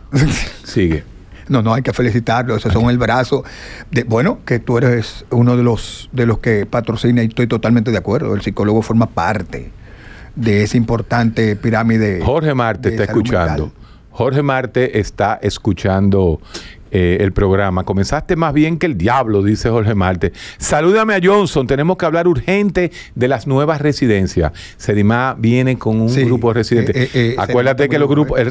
Sigue. No, no, hay que felicitarlo. Esos son el brazo. De, bueno, que tú eres uno de los, de los que patrocina y estoy totalmente de acuerdo. El psicólogo forma parte de esa importante pirámide. Jorge Marte está escuchando. Jorge Marte está escuchando eh, el programa. Comenzaste más bien que el diablo, dice Jorge Marte. Salúdame a Johnson, tenemos que hablar urgente de las nuevas residencias. Sedimá viene con un grupo de residentes eh, eh, Acuérdate que el, grupo de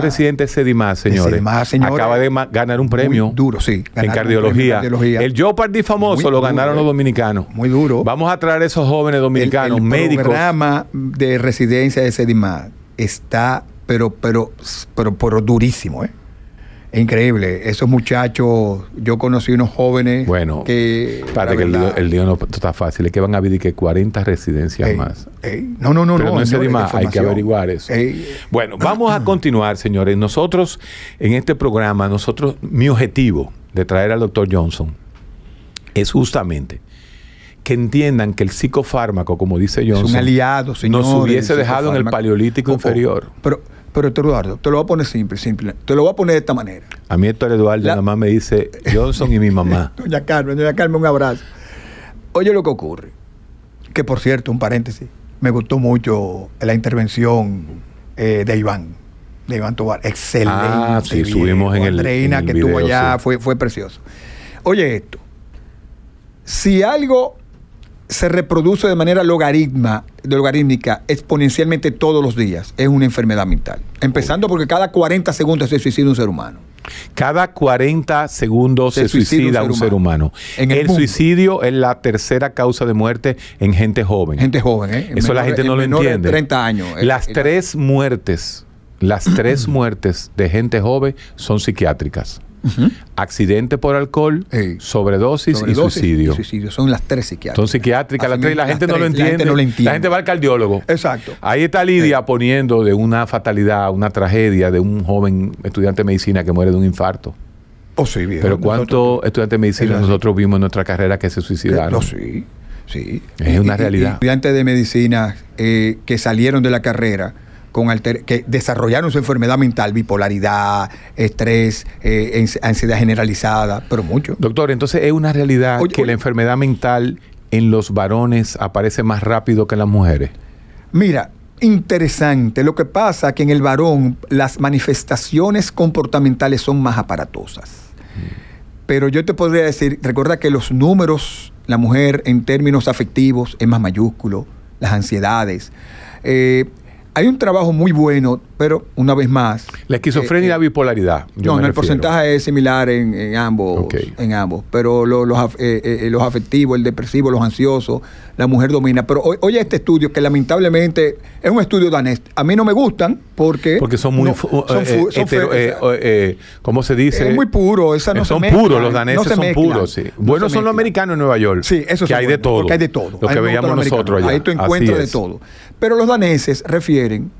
residentes señores, Sedimá, señores acaba de ganar un premio duro, sí, en cardiología. El Jeopardy famoso lo ganaron los dominicanos. Muy duro. Vamos a traer a esos jóvenes dominicanos, el, médicos. El programa de residencia de Sedimá está, pero, pero, pero, pero durísimo, ¿eh? Increíble. Esos muchachos, yo conocí unos jóvenes. Bueno, que. Para que el día no está fácil, es que van a vivir que 40 residencias más. no, no, no, no. no más, hay que averiguar eso. bueno, vamos a continuar, señores. Nosotros, en este programa, nosotros, mi objetivo de traer al doctor Johnson es justamente que entiendan que el psicofármaco, como dice Johnson, es un aliado, señores, nos hubiese dejado en el paleolítico inferior. Pero pero Eduardo, te lo voy a poner simple, simple. Te lo voy a poner de esta manera. A mí Héctor Eduardo nada más me dice Johnson y mi mamá. doña Carmen, doña Carmen, un abrazo. Oye lo que ocurre. Que por cierto, un paréntesis, me gustó mucho la intervención eh, de Iván, de Iván Tobar. Excelente. Ah, sí, subimos en el, que tuvo allá, fue, fue precioso. Oye esto. Si algo se reproduce de manera logaritma, logarítmica exponencialmente todos los días. Es una enfermedad mental. Empezando porque cada 40 segundos se suicida un ser humano. Cada 40 segundos se, suicida, un ser humano. el, suicidio es la tercera causa de muerte en gente joven. Gente joven, ¿eh? Eso la gente no lo entiende. 30 años. Eh, las tres muertes, las tres muertes de gente joven son psiquiátricas accidente por alcohol, sobredosis, y suicidio. Son las tres psiquiátricas. Son psiquiátricas, la, gente no lo entiende, la gente va al cardiólogo. Exacto. Ahí está Lidia poniendo de una fatalidad, una tragedia de un joven estudiante de medicina que muere de un infarto. Oh, sí, Pero ¿cuántos estudiantes de medicina nosotros vimos en nuestra carrera que se suicidaron? Eh, sí, Es una realidad. estudiantes de medicina eh, que salieron de la carrera que desarrollaron su enfermedad mental, bipolaridad, estrés, eh, ansiedad generalizada, pero mucho. Doctor, entonces es una realidad que la enfermedad mental en los varones aparece más rápido que en las mujeres. Mira, interesante. Lo que pasa es que en el varón las manifestaciones comportamentales son más aparatosas. Mm. Pero yo te podría decir, recuerda que los números, la mujer en términos afectivos es más mayúsculo, las ansiedades. Eh, hay un trabajo muy bueno, pero una vez más. La esquizofrenia eh, y la eh, bipolaridad. no, el porcentaje es similar en, ambos. En ambos. Pero los, eh, los afectivos, el depresivo, los ansiosos, la mujer domina. Pero oye este estudio que lamentablemente es un estudio danés. A mí no me gustan porque... Porque son muy... ¿Cómo se dice? Es muy puro. Esa no eh, son puros, los daneses son puros, sí. Buenos son los americanos en Nueva York. Sí, eso Que hay de todo. que hay de todo. Lo que veíamos nosotros Ahí tú encuentras de todo. Pero los daneses refieren,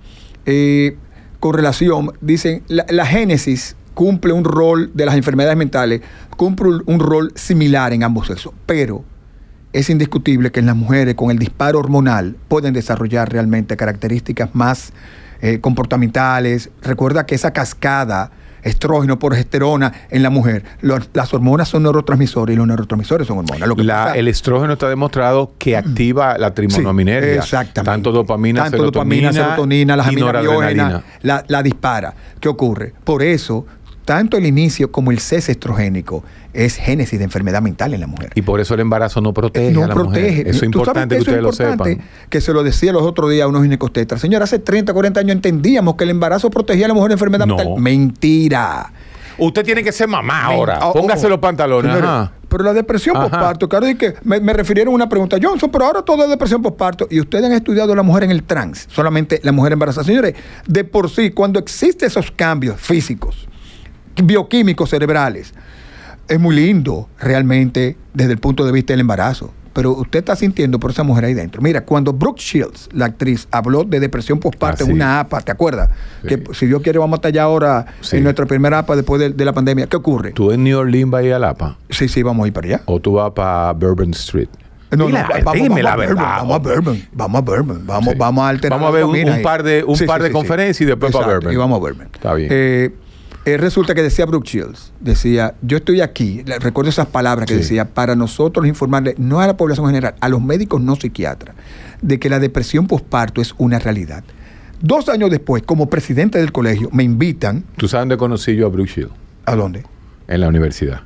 eh, con relación, dicen, la génesis cumple un rol de las enfermedades mentales, cumple un rol similar en ambos sexos, pero es indiscutible que en las mujeres con el disparo hormonal pueden desarrollar realmente características más eh, comportamentales. Recuerda que esa cascada estrógeno, progesterona en la mujer. las hormonas son neurotransmisores y los neurotransmisores son hormonas. el estrógeno está demostrado que mm. activa la trimonominergia. exactamente. Tanto dopamina, Tanto serotonina, la dispara. ¿Qué ocurre? Por eso tanto el inicio como el cese estrogénico es génesis de enfermedad mental en la mujer. Y por eso el embarazo no protege. a la protege. Mujer. Eso es importante que, ustedes lo sepan. Que se lo decía los otros días a unos ginecostetras. Señora, hace 30, 40 años entendíamos que el embarazo protegía a la mujer de enfermedad mental. Mentira. Usted tiene que ser mamá ahora. Oh, Póngase oh. los pantalones. pero la depresión postparto, claro, y que me, refirieron a una pregunta, Johnson, pero ahora todo es depresión postparto. Y ustedes han estudiado a la mujer en el trans, solamente la mujer embarazada. Señores, de por sí, cuando existen esos cambios físicos, bioquímicos cerebrales. Es muy lindo realmente desde el punto de vista del embarazo, pero usted está sintiendo por esa mujer ahí dentro. Mira, cuando Brooke Shields, la actriz, habló de depresión por parte de ah, una APA, ¿te acuerdas? Que si Dios quiere vamos hasta allá ahora en nuestra primera APA después de, la pandemia. ¿Qué ocurre? ¿Tú en New Orleans vas a ir a la APA? Sí, sí, vamos a ir para allá. ¿O tú vas para Bourbon Street? No, vamos, Vamos a Bourbon, vamos a Bourbon, vamos, vamos a Vamos a ver un, par de, un par de conferencias y después para Bourbon. Y vamos a Bourbon. Está bien. Eh, eh, resulta que decía Brooke Shields, decía, yo estoy aquí, recuerdo esas palabras que decía, para nosotros informarle, no a la población general, a los médicos no psiquiatras, de que la depresión postparto es una realidad. Dos años después, como presidente del colegio, me invitan. ¿Tú sabes dónde conocí yo a Brooke Shields? ¿A dónde? En la universidad.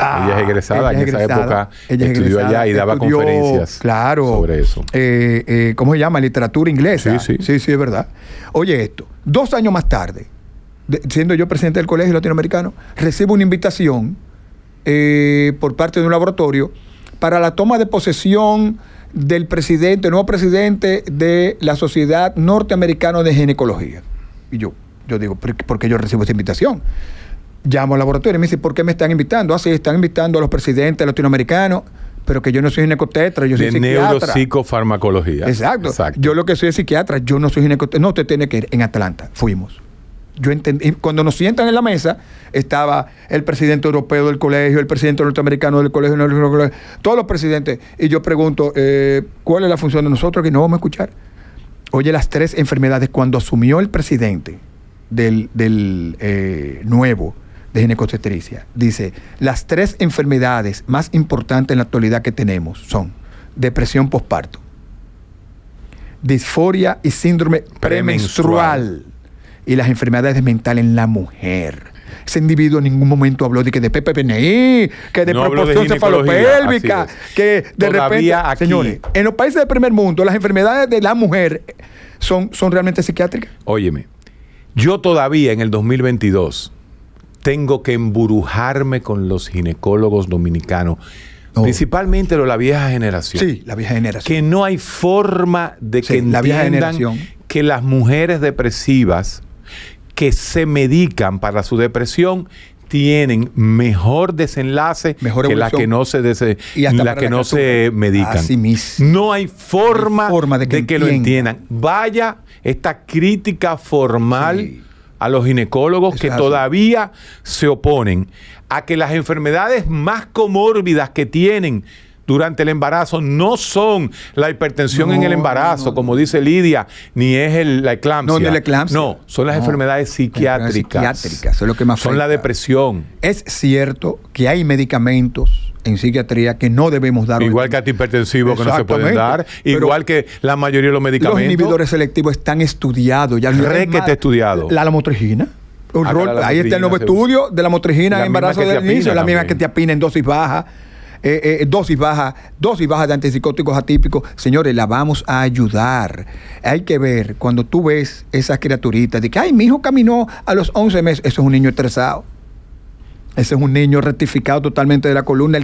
Ah, ella es egresada, en esa época ella estudió allá y daba conferencias claro, sobre eso. Eh, eh, ¿Cómo se llama? Literatura inglesa. Sí, sí. Sí, sí, es verdad. Oye esto, dos años más tarde, siendo yo presidente del Colegio Latinoamericano, recibo una invitación eh, por parte de un laboratorio para la toma de posesión del presidente, nuevo presidente de la Sociedad Norteamericana de Ginecología. Y yo, yo digo, ¿por qué yo recibo esta invitación? Llamo al laboratorio y me dice, ¿por qué me están invitando? Ah, sí, están invitando a los presidentes latinoamericanos, pero que yo no soy ginecotetra, yo soy de neuropsicofarmacología. Exacto. Yo lo que soy es psiquiatra, yo no soy ginecotetra. No, usted tiene que ir. En Atlanta fuimos cuando nos sientan en la mesa, estaba el presidente europeo del colegio, el presidente norteamericano del colegio, todos los presidentes. Y yo pregunto, eh, ¿cuál es la función de nosotros que no vamos a escuchar? Oye, las tres enfermedades, cuando asumió el presidente del, eh, nuevo de Ginecostetricia, dice, las tres enfermedades más importantes en la actualidad que tenemos son depresión postparto, disforia y síndrome premenstrual y las enfermedades mentales en la mujer. Ese individuo en ningún momento habló de que de PPPNI, que de proporción cefalopélvica, que de repente. en los países del primer mundo, las enfermedades de la mujer son, son realmente psiquiátricas. Óyeme, yo todavía en el 2022 tengo que emburujarme con los ginecólogos dominicanos, principalmente lo la vieja generación. Sí, la vieja generación. Que no hay forma de que entiendan que las mujeres depresivas que se medican para su depresión tienen mejor desenlace que las que no se la que no se medican. No hay forma, de que, lo entiendan. Vaya esta crítica formal a los ginecólogos que todavía se oponen a que las enfermedades más comórbidas que tienen durante el embarazo no son la hipertensión en el embarazo, como dice Lidia, ni es el, la eclampsia. No, son las enfermedades psiquiátricas. psiquiátricas, lo que más Son la depresión. Es cierto que hay medicamentos en psiquiatría que no debemos dar. Igual que antihipertensivos que no se pueden dar, igual que la mayoría de los medicamentos. Los inhibidores selectivos están estudiados. Ya está estudiado. La lamotrigina. ahí está el nuevo estudio de la motrigina en embarazo del inicio, la misma que te apina en dosis baja. Eh, eh, eh, dosis bajas, dosis bajas de antipsicóticos atípicos. Señores, la vamos a ayudar. Hay que ver, cuando tú ves esas criaturitas, de que, ay, mi hijo caminó a los 11 meses, eso es un niño estresado. Ese es un niño rectificado totalmente de la columna.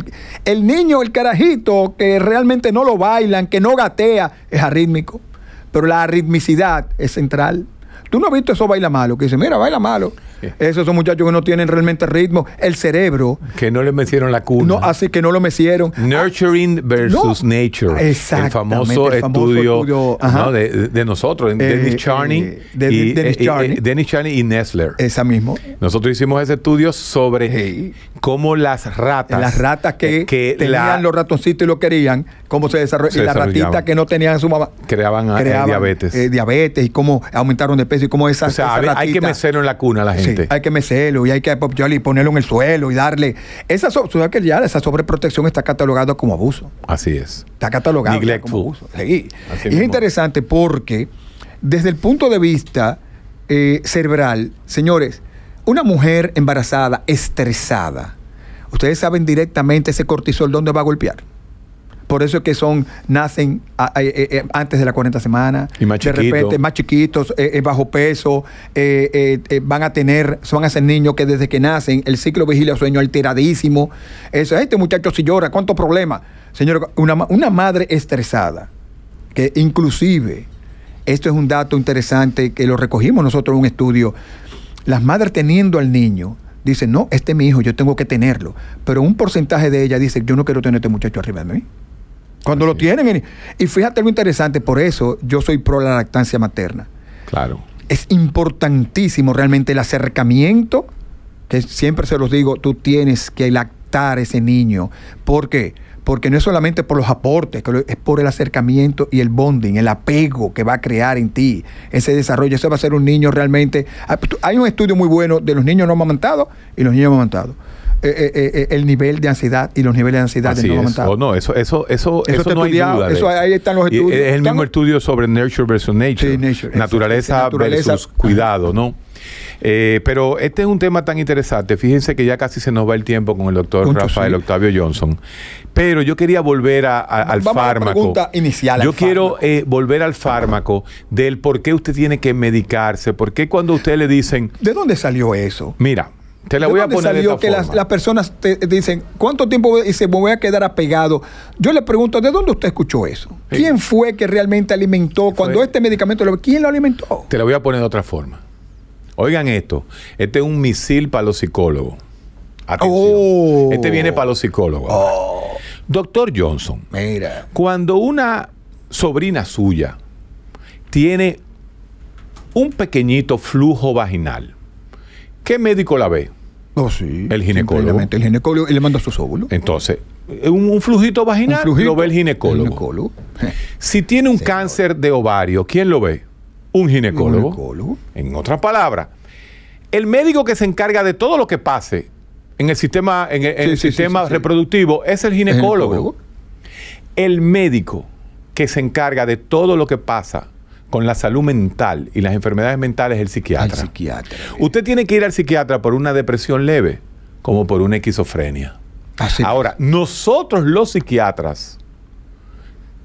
El, niño, el carajito, que realmente no lo bailan, que no gatea, es arrítmico. Pero la arritmicidad es central. Tú no has visto eso baila malo, que dice, mira, baila malo. Esos son muchachos que no tienen realmente ritmo. El cerebro. Que no le mecieron la cuna. No, así que no lo mecieron. Nurturing ah, versus Nature. exacto. El famoso, estudio, de, nosotros, Denis eh, eh, eh, Dennis Charney. y, Nestler. Esa mismo. Nosotros hicimos ese estudio sobre cómo las ratas. Las ratas que, tenían los ratoncitos y lo querían, cómo se desarrollaron. Y las ratitas que no tenían su mamá. Creaban, diabetes. diabetes y cómo aumentaron de peso y cómo esas. O sea, hay, que mecerlo en la cuna la gente. Hay que mecelo y hay que ponerlo en el suelo y darle. Esa, que ya, esa sobreprotección está catalogada como abuso. Así es. Está catalogada como abuso. y es interesante porque desde el punto de vista eh, cerebral, señores, una mujer embarazada, estresada, ustedes saben directamente ese cortisol dónde va a golpear por eso es que son, nacen eh, eh, antes de la 40 semana. Y más De repente, más chiquitos, eh, bajo peso, van a tener, son a ser niños que desde que nacen, el ciclo vigilia-sueño alteradísimo. Eso, este muchacho si llora, ¿cuántos problemas? Señor, una, madre estresada, que inclusive, esto es un dato interesante que lo recogimos nosotros en un estudio, las madres teniendo al niño, dicen, no, este es mi hijo, yo tengo que tenerlo. Pero un porcentaje de ellas dice, yo no quiero tener este muchacho arriba de mí. Cuando lo tienen. Y fíjate lo interesante, por eso yo soy pro la lactancia materna. Claro. Es importantísimo realmente el acercamiento, que siempre se los digo, tú tienes que lactar ese niño. ¿Por qué? Porque no es solamente por los aportes, es por el acercamiento y el bonding, el apego que va a crear en ti ese desarrollo. Ese va a ser un niño realmente. Ah, hay un estudio muy bueno de los niños no amamantados y los niños amamantados. Eh, eh, eh, el nivel de ansiedad y los niveles de ansiedad en es. Oh, no, eso, eso, eso, eso, no hay Eso, ahí están los estudios. es el mismo estudio sobre nurture versus nature. naturaleza, versus cuidado, ¿no? pero este es un tema tan interesante. Fíjense que ya casi se nos va el tiempo con el doctor Rafael Octavio Johnson. Pero yo quería volver al fármaco. pregunta inicial. Yo quiero volver al fármaco del por qué usted tiene que medicarse, por qué cuando usted le dicen. ¿De dónde salió eso? Mira, te la voy a poner salió que Las, las, personas te, dicen, ¿cuánto tiempo se me voy a quedar apegado? Yo le pregunto, ¿de dónde usted escuchó eso? ¿Quién fue que realmente alimentó? Cuando este medicamento, lo... ¿quién lo alimentó? Te lo voy a poner de otra forma. Oigan esto, este es un misil para los psicólogos. Atención. Oh. Este viene para los psicólogos. Oh. Doctor Johnson, Mira. cuando una sobrina suya tiene un pequeñito flujo vaginal, ¿Qué médico la ve? Oh, sí. El ginecólogo. El ginecólogo le manda sus óvulos. Entonces, un, flujito vaginal lo ve el ginecólogo. si tiene un cáncer de ovario, ¿quién lo ve? Un ginecólogo. En otras palabras, el médico que se encarga de todo lo que pase en el sistema, en el, sistema reproductivo es el ginecólogo. El médico que se encarga de todo lo que pasa con la salud mental y las enfermedades mentales el psiquiatra. El psiquiatra. Usted tiene que ir al psiquiatra por una depresión leve como por una esquizofrenia. Así Ahora, nosotros los psiquiatras,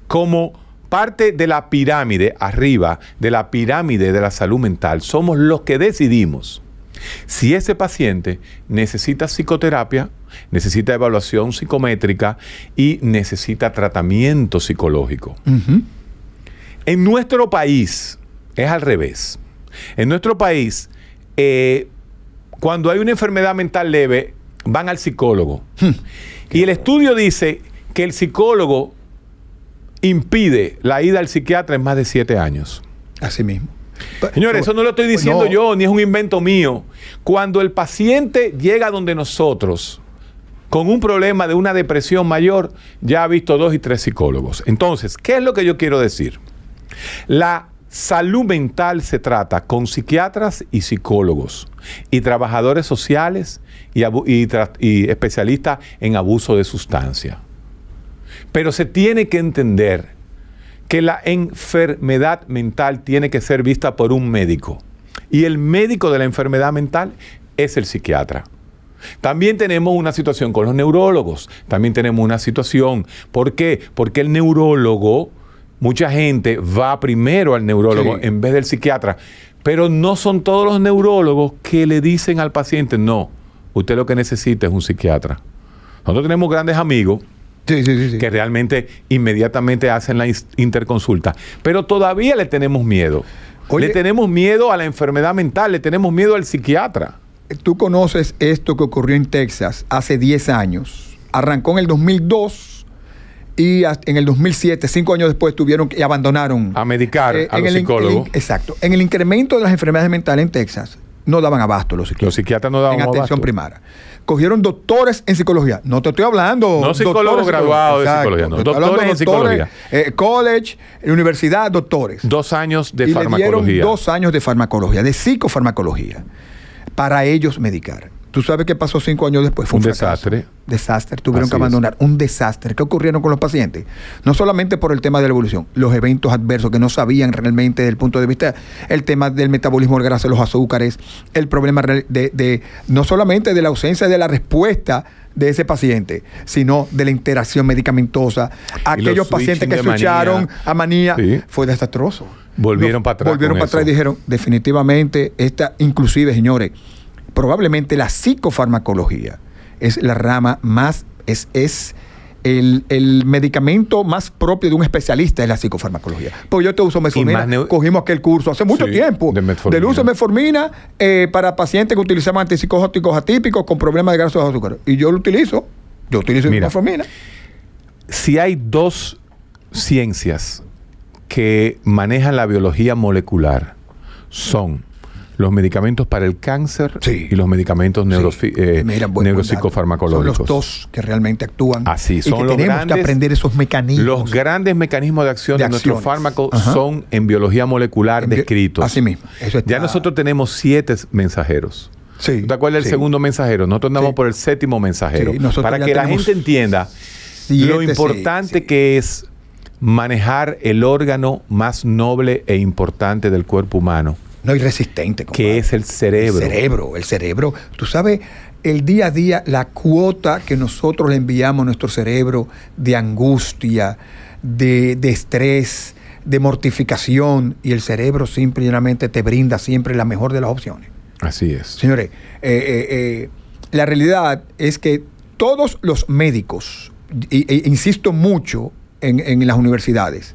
como parte de la pirámide, arriba de la pirámide de la salud mental, somos los que decidimos si ese paciente necesita psicoterapia, necesita evaluación psicométrica y necesita tratamiento psicológico. En nuestro país es al revés. En nuestro país, eh, cuando hay una enfermedad mental leve, van al psicólogo. Hmm. y el estudio dice que el psicólogo impide la ida al psiquiatra en más de siete años. Así mismo. Señores, eso no lo estoy diciendo yo, ni es un invento mío. Cuando el paciente llega donde nosotros con un problema de una depresión mayor, ya ha visto dos y tres psicólogos. Entonces, ¿qué es lo que yo quiero decir? La salud mental se trata con psiquiatras y psicólogos y trabajadores sociales y, especialistas en abuso de sustancia. Pero se tiene que entender que la enfermedad mental tiene que ser vista por un médico. Y el médico de la enfermedad mental es el psiquiatra. También tenemos una situación con los neurólogos, también tenemos una situación. ¿Por qué? Porque el neurólogo mucha gente va primero al neurólogo en vez del psiquiatra, pero no son todos los neurólogos que le dicen al paciente, no, usted lo que necesita es un psiquiatra. Nosotros tenemos grandes amigos que realmente inmediatamente hacen la interconsulta. Pero todavía le tenemos miedo. le tenemos miedo a la enfermedad mental, le tenemos miedo al psiquiatra. Tú conoces esto que ocurrió en Texas hace 10 años. Arrancó en el 2002 y en el 2007, cinco años después, tuvieron y abandonaron. A medicar eh, a los psicólogos. exacto. En el incremento de las enfermedades mentales en Texas, no daban abasto los psiquiatras. Los psiquiatras no daban abasto. En atención primaria. Cogieron doctores en psicología. No te estoy hablando. No psicólogos graduados de psicología. No. Doctores, en psicología. Eh, college, universidad, doctores. Dos años de farmacología. dos años de farmacología, de psicofarmacología, para ellos medicar. Tú sabes qué pasó cinco años después. Fue un, desastre. Desastre. Tuvieron que abandonar. Un desastre. ¿Qué ocurrieron con los pacientes? No solamente por el tema de la evolución, los eventos adversos que no sabían realmente desde punto de vista, el tema del metabolismo del graso, los azúcares, el problema de, no solamente de la ausencia de la respuesta de ese paciente, sino de la interacción medicamentosa. Aquellos pacientes que escucharon a manía fue desastroso. Volvieron para atrás. Volvieron para atrás y dijeron, definitivamente, esta, inclusive, señores, probablemente la psicofarmacología es la rama más, es, es el, medicamento más propio de un especialista es la psicofarmacología. Porque yo te uso metformina, cogimos aquel curso hace mucho tiempo de del uso de metformina eh, para pacientes que utilizaban antipsicóticos atípicos con problemas de grasos de azúcar. Y yo lo utilizo, yo utilizo Mira, metformina. Si hay dos ciencias que manejan la biología molecular, son los medicamentos para el cáncer y los medicamentos eh, neuropsicofarmacológicos. Son los dos que realmente actúan. Así, son y que tenemos que aprender esos mecanismos. Los grandes mecanismos de acción de, nuestro nuestros fármacos son en biología molecular descritos. Así mismo. Ya nosotros tenemos siete mensajeros. ¿cuál ¿Te acuerdas del segundo mensajero? Nosotros andamos por el séptimo mensajero. Para que la gente entienda lo importante que es manejar el órgano más noble e importante del cuerpo humano, no, resistente ¿Qué es el cerebro. El cerebro, el cerebro. Tú sabes, el día a día, la cuota que nosotros le enviamos a nuestro cerebro de angustia, de, estrés, de mortificación, y el cerebro simplemente te brinda siempre la mejor de las opciones. Así es. Señores, eh, eh, eh, la realidad es que todos los médicos, e, insisto mucho en, en las universidades,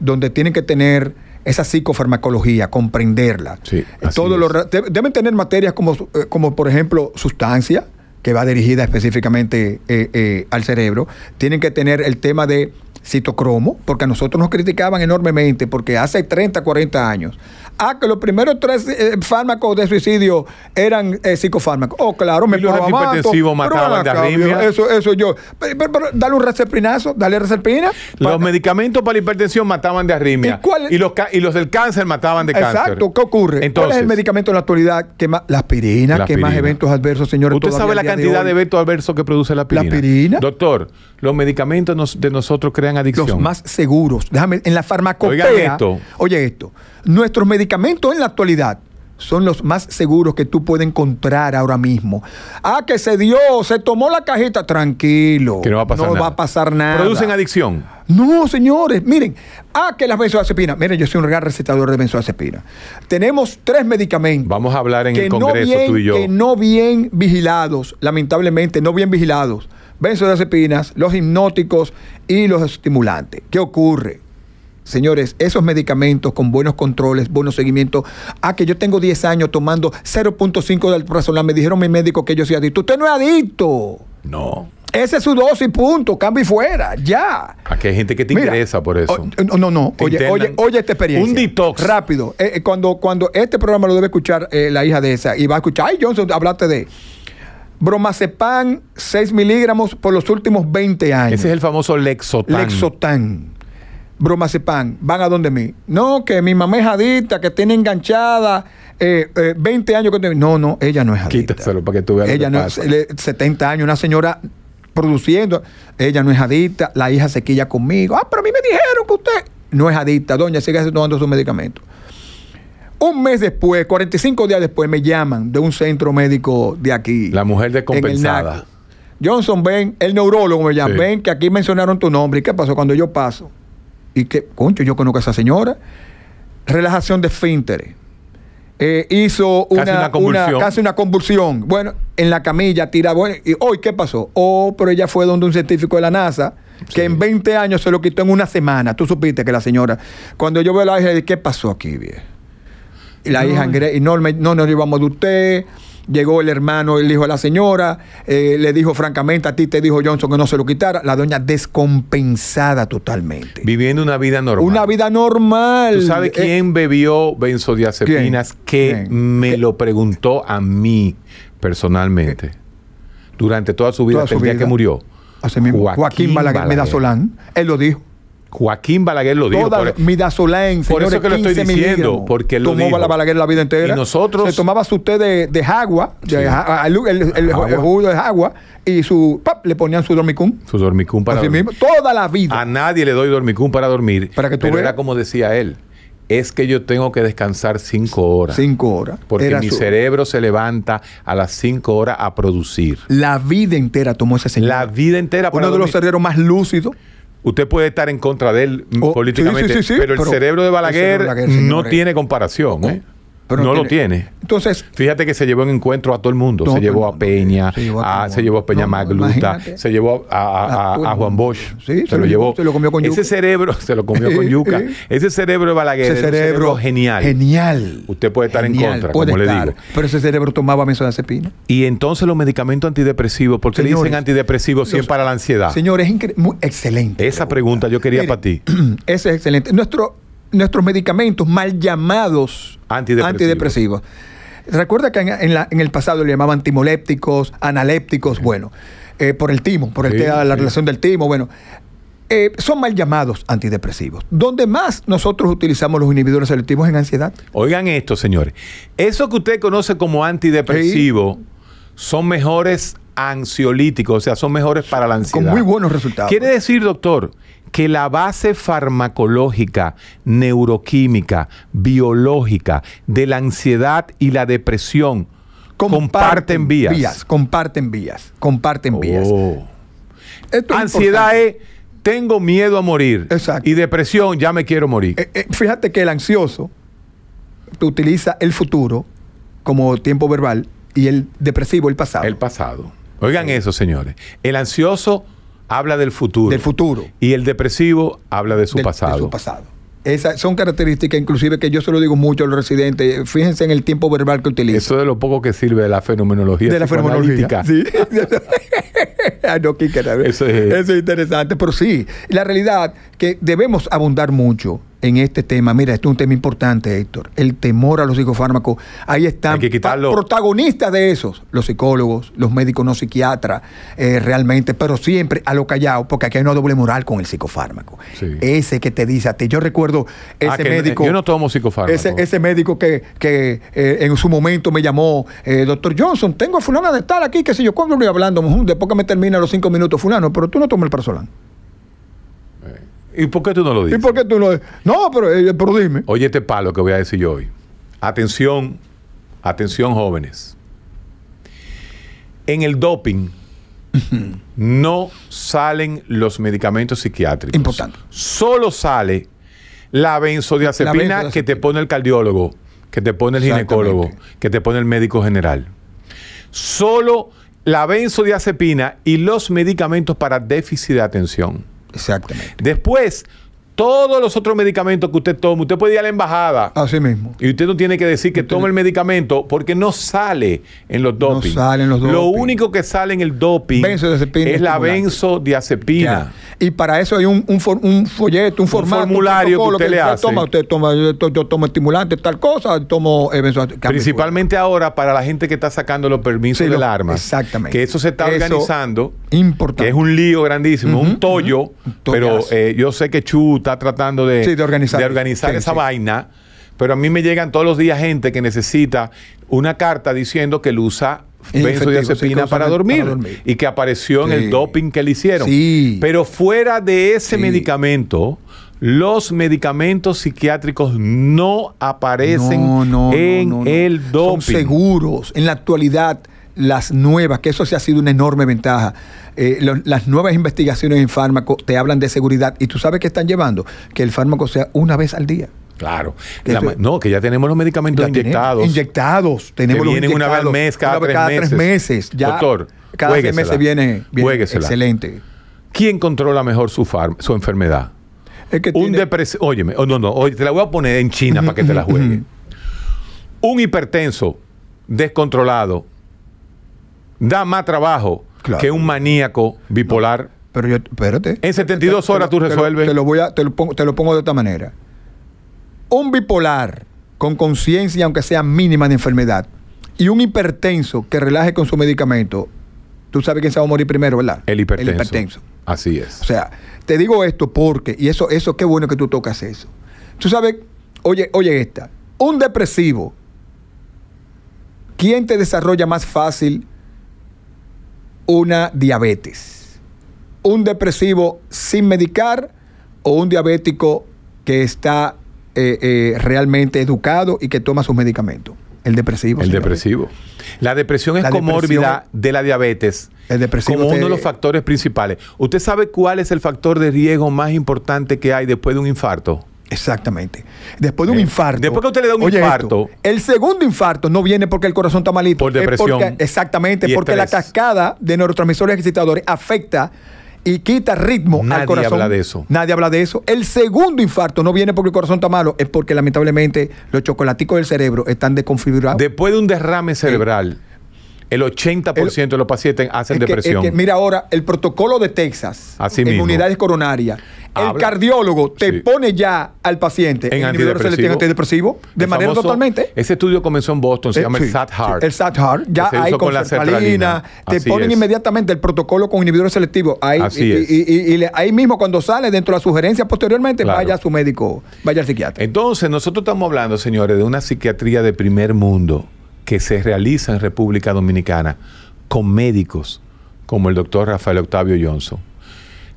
donde tienen que tener esa psicofarmacología, comprenderla. Sí, eh, Todo lo, deben tener materias como, eh, como, por ejemplo, sustancia, que va dirigida específicamente eh, al cerebro. Tienen que tener el tema de citocromo, porque a nosotros nos criticaban enormemente, porque hace 30, 40 años. Ah, que los primeros tres eh, fármacos de suicidio eran eh, psicofármacos. Oh, claro, me los mataban de arritmia. Eso, eso yo. Pero, dale un reserpinazo dale reserpina, Los medicamentos para la hipertensión mataban de arritmia. ¿Y, los, y los del cáncer mataban de cáncer. Exacto, ¿qué ocurre? ¿Cuál es el medicamento en la actualidad que más. La aspirina, que más eventos adversos, señor ¿Usted sabe la cantidad de, eventos adversos que produce la aspirina? La aspirina. Doctor, los medicamentos de nosotros crean adicción. Los más seguros. Déjame, en la farmacopea. esto. Oye esto. Nuestros medicamentos en la actualidad son los más seguros que tú puedes encontrar ahora mismo. Ah, que se dio, se tomó la cajita, tranquilo. Que no va a pasar nada. No va a pasar nada. ¿Producen adicción? No, señores. Miren, ah, que las benzodiazepinas. Miren, yo soy un gran recetador de benzodiazepinas. Tenemos tres medicamentos. Vamos a hablar en el Congreso tú y yo. Que no bien vigilados, lamentablemente, no bien vigilados benzodiazepinas, los hipnóticos y los estimulantes. ¿Qué ocurre? Señores, esos medicamentos con buenos controles, buenos seguimientos. Ah, que yo tengo 10 años tomando 0.5 del prazolam. Me dijeron mi médico que yo soy adicto. Usted no es adicto. No. Ese es su dosis, punto. Cambio y fuera. Ya. Aquí hay gente que te interesa por eso. Eh, no, no, no. Oye, oye, oye, esta experiencia. Un detox. Rápido. Eh, eh, cuando, cuando este programa lo debe escuchar la hija de esa y va a escuchar, ay, Johnson, hablaste de bromazepam 6 miligramos por los últimos 20 años. Ese es el famoso Lexotan. Lexotan. Bromazepam, van a donde mí. No, que mi mamá es adicta, que tiene enganchada 20 eh, eh, años. Que... No, no, ella no es adicta. Quítaselo para que tú veas. Ella no es 70 años, una señora produciendo. Ella no es adicta, la hija se quilla conmigo. Ah, pero a mí me dijeron que usted no es adicta, doña, sigue tomando su medicamento. Un mes después, 45 días después, me llaman de un centro médico de aquí. La mujer descompensada. Johnson, ven, el neurólogo me llama, ven que aquí mencionaron tu nombre. ¿Y qué pasó cuando yo paso? Y que, concho, yo conozco a esa señora. Relajación de esfínteres. Eh, hizo casi una, una, casi una, convulsión. Bueno, en la camilla, tira. ¿Y hoy qué pasó? Oh, pero ella fue donde un científico de la NASA que en 20 años se lo quitó en una semana. Tú supiste que la señora, cuando yo veo la dije, ¿qué pasó aquí, viejo? la hija eh. no, no nos llevamos de usted. Llegó el hermano, el hijo de la señora, eh, le dijo francamente, a ti te dijo Johnson que no se lo quitara. La doña descompensada totalmente. Viviendo una vida normal. Una vida normal. ¿Tú sabes eh, quién bebió benzodiazepinas? Que me lo preguntó a mí personalmente. Durante toda su vida, el día que murió. Joaquín, Joaquín Balaguer, Solán, él lo dijo. Joaquín Balaguer lo dijo. Toda por eso que lo estoy diciendo, porque él tomó Balaguer la vida entera. Y nosotros se tomaba su té de, de agua, el, jugo de agua y su le ponían su dormicum. Su dormicum para dormir. Mismo, toda la vida. A nadie le doy dormicum para dormir. Para que tú pero era como decía él. Es que yo tengo que descansar cinco horas. Cinco horas. Porque mi cerebro se levanta a las cinco horas a producir. La vida entera tomó ese señor. La vida entera. Para Uno de los cerebros más lúcidos Usted puede estar en contra de él oh, políticamente, pero, el cerebro de Balaguer, Balaguer no tiene comparación. ¿eh? no, lo tiene. Entonces, fíjate que se llevó en encuentro a todo el mundo. se, llevó a Peña, se llevó a, Peña Magluta, se llevó a, Juan Bosch. se, lo llevó. Se lo comió con yuca. Ese cerebro se lo comió con yuca. ese cerebro de Balaguer ese cerebro, genial. Genial. Usted puede estar en contra, como le digo. Pero ese cerebro tomaba mesodazepina. Y entonces los medicamentos antidepresivos, ¿por qué dicen antidepresivos es para la ansiedad? Señores, es excelente. Esa pregunta, yo quería para ti. Ese es excelente. Nuestro nuestros medicamentos mal llamados antidepresivos. Recuerda que en, el pasado le llamaban timolépticos, analépticos, bueno, eh, por el timo, por el la relación del timo, bueno. Eh, son mal llamados antidepresivos. ¿Dónde más nosotros utilizamos los inhibidores selectivos en ansiedad. Oigan esto, señores. Eso que usted conoce como antidepresivo son mejores ansiolíticos, o sea, son mejores para la ansiedad. Con muy buenos resultados. Quiere decir, doctor, que la base farmacológica, neuroquímica, biológica de la ansiedad y la depresión comparten, vías. Comparten vías, comparten vías. Oh. ansiedad es, tengo miedo a morir. Y depresión, ya me quiero morir. Eh, eh, fíjate que el ansioso utiliza el futuro como tiempo verbal y el depresivo el pasado. El pasado. Oigan eso, señores. El ansioso habla del futuro. Del futuro. Y el depresivo habla de su pasado. De su pasado. Esas son características, inclusive, que yo se lo digo mucho a los residentes. Fíjense en el tiempo verbal que utilizan. Eso de lo poco que sirve de la fenomenología. De la fenomenología. Sí. Ah, no, Eso, es. Eso es interesante. Pero sí, la realidad que debemos abundar mucho en este tema. Mira, esto es un tema importante, Héctor. El temor a los psicofármacos. Ahí están los protagonistas de esos, los psicólogos, los médicos no psiquiatras, eh, realmente, pero siempre a lo callado, porque aquí hay una doble moral con el psicofármaco. Ese que te dice a ti. Yo recuerdo ah, ese médico. Yo no tomo psicofármaco. Ese, médico que, eh, en su momento me llamó, eh, doctor Johnson, tengo a fulana de estar aquí, qué sé yo, cuando voy hablando, después que me termina los cinco minutos, fulano, pero tú no tomas el personal ¿Y por qué tú no lo dices? ¿Y por qué tú no lo dices? No, eh, pero, dime. Oye, este palo que voy a decir yo hoy. Atención, atención jóvenes. En el doping no salen los medicamentos psiquiátricos. Importante. Solo sale la benzodiazepina, que te pone el cardiólogo, que te pone el ginecólogo, que te pone el médico general. Solo la benzodiazepina y los medicamentos para déficit de atención. Exactamente. Después, todos los otros medicamentos que usted toma, usted puede ir a la embajada. Así mismo. Y usted no tiene que decir que tome el medicamento porque no sale en los doping. No sale en los doping. Lo único que sale en el doping es la benzodiazepina. Y para eso hay un, un, folleto, un, formulario que usted le hace. Toma, usted toma, yo, tomo estimulante, tal cosa, tomo eh, Principalmente ahora para la gente que está sacando los permisos del arma. Exactamente. Que eso se está organizando. Importante. Que es un lío grandísimo, un tollo. pero eh, yo sé que chuta tratando de, organizar, esa vaina. Pero a mí me llegan todos los días gente que necesita una carta diciendo que él usa benzodiazepina para dormir, y que apareció en el doping que le hicieron. Pero fuera de ese medicamento, los medicamentos psiquiátricos no aparecen en el doping. seguros. En la actualidad, las nuevas, que eso sí ha sido una enorme ventaja, eh, las nuevas investigaciones en fármaco te hablan de seguridad y tú sabes que están llevando, que el fármaco sea una vez al día. Claro. no, que ya tenemos los medicamentos inyectados. inyectados. Tenemos que vienen una vez al mes, cada, tres, meses. Doctor, cada tres meses viene, excelente. ¿Quién controla mejor su, su enfermedad? un Óyeme, oh, no, no, te la voy a poner en China para que te la juegue. un hipertenso descontrolado da más trabajo que un maníaco bipolar. pero yo, espérate. En 72 horas tú resuelves. Te lo, voy te lo pongo, de otra manera. Un bipolar con conciencia, aunque sea mínima de enfermedad, y un hipertenso que relaje con su medicamento, tú sabes quién se va a morir primero, ¿verdad? El hipertenso. El hipertenso. Así es. O sea, te digo esto porque, y eso, eso, qué bueno que tú tocas eso. Tú sabes, oye, oye esta, un depresivo, ¿quién te desarrolla más fácil una diabetes, un depresivo sin medicar o un diabético que está eh, eh, realmente educado y que toma sus medicamentos. El depresivo. El depresivo. La depresión es la comórbida de la diabetes. El depresivo como uno de los factores principales. ¿Usted sabe cuál es el factor de riesgo más importante que hay después de un infarto? Exactamente. Después de un eh, infarto. Después que usted le da un infarto. el segundo infarto no viene porque el corazón está malito. Por depresión. exactamente, porque la cascada de neurotransmisores excitadores afecta y quita ritmo al corazón. Nadie habla de eso. Nadie habla de eso. El segundo infarto no viene porque el corazón está malo, es porque lamentablemente los chocolaticos del cerebro están desconfigurados. Después de un derrame cerebral. Eh, el 80% de los pacientes hacen depresión. mira ahora, el protocolo de Texas Así en coronarias. El cardiólogo te pone ya al paciente en, inhibidores selectivos antidepresivo de manera totalmente. Ese estudio comenzó en Boston, se eh, llama el Heart. el SAT Heart, ya hay con la sertralina. Te ponen inmediatamente el protocolo con inhibidores selectivos. Ahí, y, Y, ahí mismo, cuando sale dentro de la sugerencia posteriormente, vaya a su médico, vaya al psiquiatra. Entonces, nosotros estamos hablando, señores, de una psiquiatría de primer mundo que se realiza en República Dominicana con médicos como el doctor Rafael Octavio Johnson.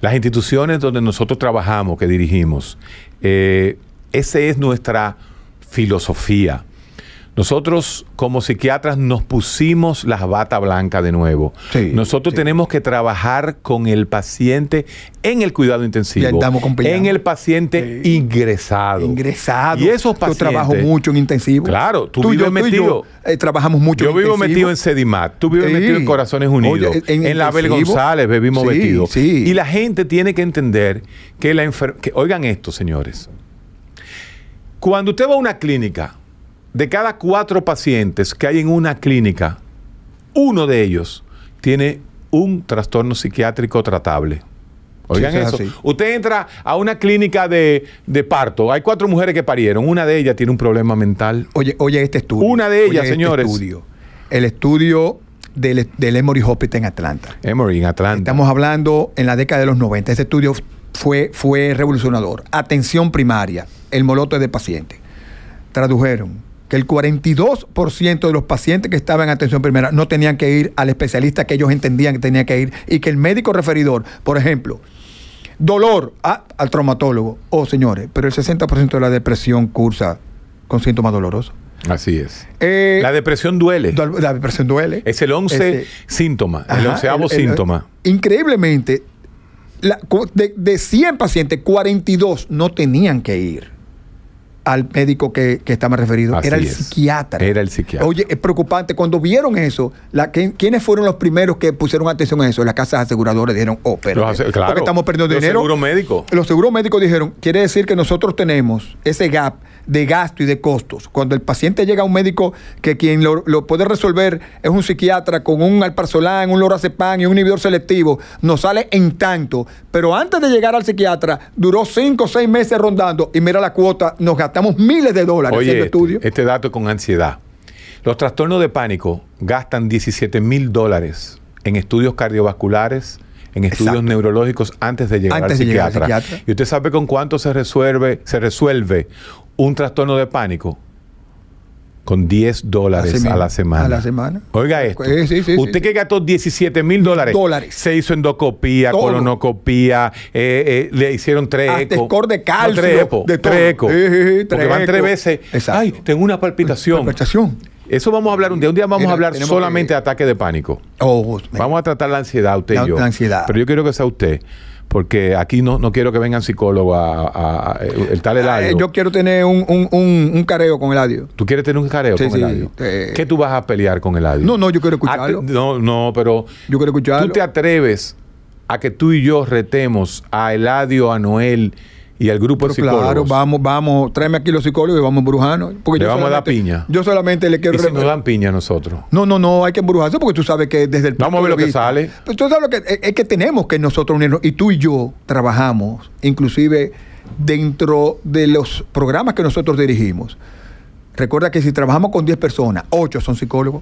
Las instituciones donde nosotros trabajamos, que dirigimos, eh, esa es nuestra filosofía. Nosotros como psiquiatras nos pusimos las bata blanca de nuevo. Nosotros tenemos que trabajar con el paciente en el cuidado intensivo. en el paciente ingresado. Ingresado. Y esos pacientes. Yo trabajo mucho en intensivo. Claro, tú, vives yo, metido. Eh, trabajamos mucho en intensivo. Yo vivo metido en Sedimat, tú vives metido en Corazones Unidos. en, la Abel González bebimos metido. Y la gente tiene que entender que la enfermedad. Oigan esto, señores. Cuando usted va a una clínica de cada cuatro pacientes que hay en una clínica, uno de ellos tiene un trastorno psiquiátrico tratable. Oigan eso. Usted entra a una clínica de, parto. Hay cuatro mujeres que parieron. Una de ellas tiene un problema mental. Oye, oye este estudio. Una de ellas, este señores. El estudio del, Emory Hospital en Atlanta. Emory en Atlanta. Estamos hablando en la década de los 90. Ese estudio fue, fue revolucionador. Atención primaria, el molote de pacientes. Tradujeron que el 42% de los pacientes que estaban en atención primera no tenían que ir al especialista que ellos entendían que tenía que ir y que el médico referidor, por ejemplo, dolor ah, al traumatólogo, oh señores, pero el 60% de la depresión cursa con síntomas dolorosos. Así es. Eh, la depresión duele. La depresión duele. Es el 11 síntoma, el onceavo síntoma. Increíblemente, de 100 pacientes, 42 no tenían que ir al médico que, que estaba referido, era el psiquiatra. Era el psiquiatra. Oye, es preocupante. Cuando vieron eso, la, ¿quiénes fueron los primeros que pusieron atención a eso? Las casas aseguradoras dijeron, oh, pero claro, estamos perdiendo dinero. Los seguros médicos. Los seguros médicos dijeron, quiere decir que nosotros tenemos ese gap de gasto y de costos. Cuando el paciente llega a un médico que quien lo, puede resolver es un psiquiatra con un alparzolán, un lorazepam y un inhibidor selectivo, nos sale en tanto. Pero antes de llegar al psiquiatra, duró cinco o seis meses rondando y mira la cuota, nos gastamos miles de dólares en Este, este dato con ansiedad. Los trastornos de pánico gastan 17 mil dólares en estudios cardiovasculares, en estudios neurológicos antes de llegar, al, psiquiatra. ¿Y usted sabe con cuánto se resuelve, se resuelve un trastorno de pánico? con 10 dólares a la semana. semana. Oiga eh, esto. Usted que gastó 17 mil dólares. Dólares. Se hizo endocopía, todo. Eh, eh, le hicieron tres eco. de calcio. tres eco. De tres eco. Porque van tres veces. Ay, tengo una palpitación. Palpitación. Eso vamos a hablar un día. Un día vamos a hablar solamente de ataque de pánico. Oh, oh, oh, vamos a tratar la ansiedad, usted y yo. ansiedad. Pero yo quiero que sea usted. Porque aquí no, no quiero que vengan psicólogos a, eh, el tal ah, Eladio. yo quiero tener un, careo con el Eladio. ¿Tú quieres tener un careo con Eladio? Sí, ¿Qué tú vas a pelear con Eladio? No, no, yo quiero escucharlo. Ah, no, no, pero. Yo quiero escucharlo. ¿Tú te atreves a que tú y yo retemos a Eladio, a Noel? y al grupo de psicólogos. Claro, vamos, vamos, tráeme aquí los psicólogos y vamos brujano. Porque le vamos a dar piña. Yo solamente le quiero... ¿Y si dan piña nosotros? No, no, no, hay que embrujarse porque tú sabes que desde el... Vamos a ver lo que sale. Pues tú sabes lo que... Es, que tenemos que nosotros unirnos y tú y yo trabajamos, inclusive dentro de los programas que nosotros dirigimos. Recuerda que si trabajamos con 10 personas, 8 son psicólogos,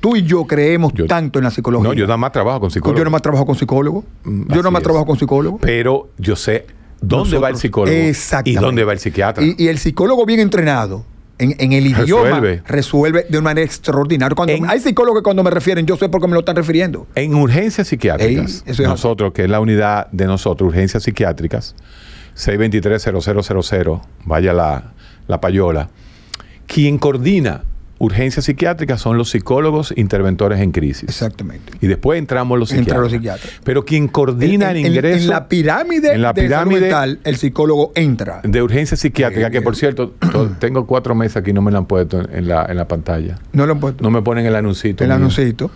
tú y yo creemos tanto en la psicología. No, yo nada más trabajo con psicólogos. Yo nada más trabajo con psicólogos. Mm, yo nada más trabajo con psicólogos. Pero yo sé ¿Dónde va el psicólogo? Exacto. ¿Y dónde va el psiquiatra? Y, el psicólogo bien entrenado. En, el idioma resuelve. de una manera extraordinaria. Cuando hay psicólogos que cuando me refieren, yo sé por qué me lo están refiriendo. En urgencias psiquiátricas, nosotros, que es la unidad de nosotros, urgencias psiquiátricas, 623-0000, vaya la, la payola, quien coordina Urgencia psiquiátrica son los psicólogos interventores en crisis. Exactamente. Y después entramos los psiquiatras. Entra los psiquiatras. Pero quien coordina el ingreso. En, la pirámide, en la pirámide mental, el psicólogo entra. De urgencia psiquiátrica, que eh, por cierto, tengo cuatro meses aquí, y no me la han puesto en la, pantalla. No lo han puesto. No me ponen el anuncito. El anuncito.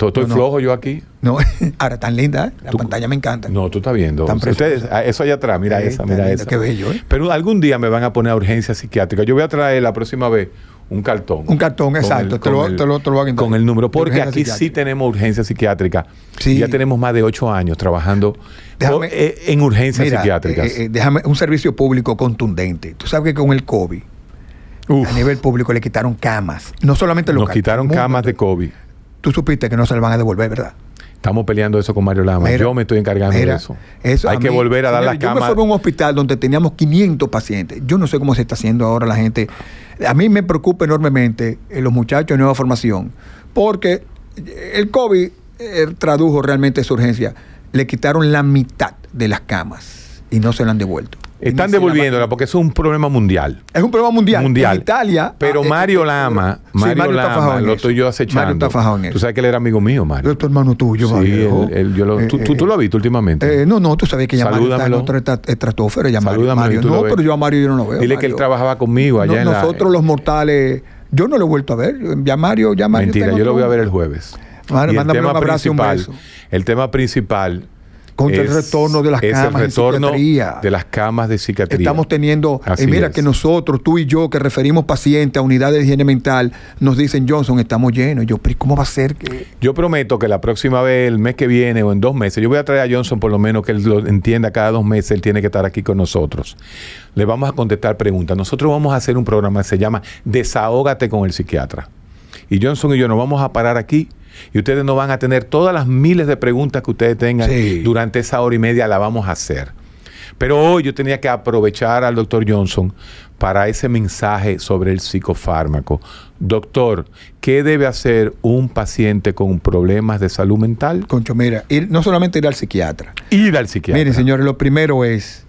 Estoy, flojo yo aquí. No, ahora tan linda, ¿eh? la pantalla me encanta. No, tú estás viendo. Ustedes, ah, eso allá atrás, mira esa, mira esa. Qué bello, ¿eh? Pero algún día me van a poner a urgencia psiquiátrica. Yo voy a traer la próxima vez un cartón. Un cartón, exacto. lo, con el número, porque aquí sí tenemos urgencia psiquiátrica. Sí. Ya tenemos más de ocho años trabajando eh, en urgencias psiquiátricas. Eh, eh, déjame un servicio público contundente. Tú sabes que con el COVID, a nivel público, le quitaron camas. No solamente los Nos quitaron camas de COVID. Tú supiste que no se las van a devolver, ¿verdad? Estamos peleando eso con Mario Lama. yo me estoy encargando de eso. Hay que volver a dar las camas yo me a un hospital donde teníamos 500 pacientes. Yo no sé cómo se está haciendo ahora la gente. A mí me preocupa enormemente eh, los muchachos de nueva formación, porque el COVID eh, tradujo realmente su urgencia. Le quitaron la mitad de las camas y no se lo han devuelto. Están devolviéndola porque es un problema mundial. Es un problema mundial. Mundial. En Italia. Pero ah, este, Mario este, la ama. sí, Mario Lama, lo estoy yo acechando. Mario está fajado en eso. Tú sabes que él era amigo mío, Mario. es tu hermano tuyo, Mario. Él, él, yo lo, eh, tú, tú, eh, lo has visto últimamente. Eh, no, no, tú sabes que ya Salúdamelo. Mario está en estratosfera. Ya Mario, Mario. No, pero yo a Mario yo no lo veo. Dile que él trabajaba conmigo allá en nosotros, la... Nosotros los mortales, yo no lo he vuelto a ver. Ya Mario, ya Mario. Mentira, yo lo voy a ver el jueves. Mándame un abrazo y un beso. El tema principal contra el retorno de las camas de psiquiatría. De las camas de psiquiatría. Estamos teniendo, y eh, mira que nosotros, tú y yo, que referimos pacientes a unidades de higiene mental, nos dicen, Johnson, estamos llenos. Y yo, pero ¿cómo va a ser que...? Yo prometo que la próxima vez, el mes que viene o en dos meses, yo voy a traer a Johnson por lo menos que él lo entienda cada dos meses, él tiene que estar aquí con nosotros. Le vamos a contestar preguntas. Nosotros vamos a hacer un programa que se llama Desahógate con el psiquiatra. Y Johnson y yo nos vamos a parar aquí y ustedes no van a tener todas las miles de preguntas que ustedes tengan durante esa hora y media, la vamos a hacer. Pero hoy yo tenía que aprovechar al doctor Johnson para ese mensaje sobre el psicofármaco. Doctor, ¿qué debe hacer un paciente con problemas de salud mental? Concho, mira, no solamente ir al psiquiatra. Ir al psiquiatra. Miren, señores, lo primero es,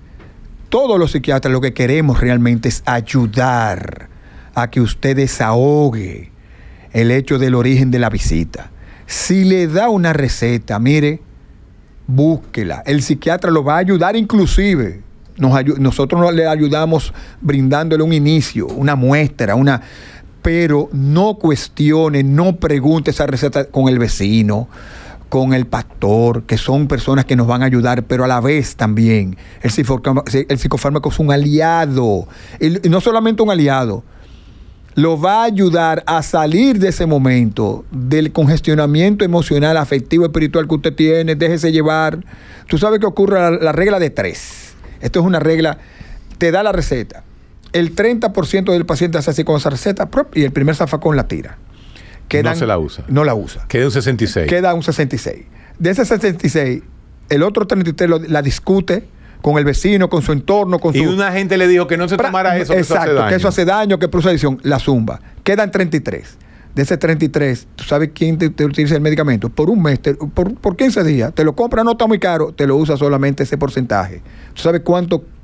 todos los psiquiatras lo que queremos realmente es ayudar a que ustedes ahogue el hecho del origen de la visita. Si le da una receta, mire, búsquela. El psiquiatra lo va a ayudar inclusive. nosotros le ayudamos brindándole un inicio, una muestra, una... Pero no cuestione, no pregunte esa receta con el vecino, con el pastor, que son personas que nos van a ayudar, pero a la vez también el, el psicofármaco es un aliado. Y no solamente un aliado, lo va a ayudar a salir de ese momento, del congestionamiento emocional, afectivo, espiritual que usted tiene, déjese llevar. Tú sabes que ocurre la, regla de tres. Esto es una regla, te da la receta. El 30% del paciente hace así con esa receta y el primer zafacón la tira. no se la usa. No la usa. Queda un 66. Queda un 66. De ese 66, el otro 33 la discute, con el vecino, con su entorno, con su... Y una gente le dijo que no se tomara eso, exacto, que eso hace daño. que eso La zumba. Quedan 33. De ese 33, ¿tú sabes quién te, utiliza el medicamento? Por un mes, por, 15 días. Te lo compra, no está muy caro, te lo usa solamente ese porcentaje. ¿Tú sabes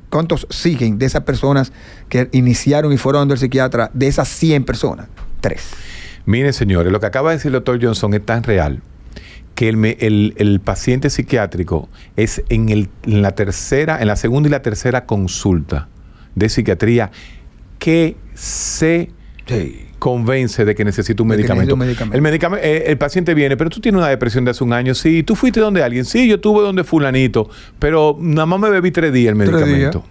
¿Cuántos siguen de esas personas que iniciaron y fueron del psiquiatra? De esas 100 personas, tres. Miren, señores, lo que acaba de decir el doctor Johnson es tan real que el, paciente psiquiátrico es en, la tercera, en la segunda y la tercera consulta de psiquiatría que se convence de que necesita un, medicamento. medicamento. Eh, el, paciente viene, pero tú tienes una depresión de hace un año. Sí, tú fuiste donde alguien. Sí, yo tuve donde fulanito, pero nada más me bebí tres días el medicamento.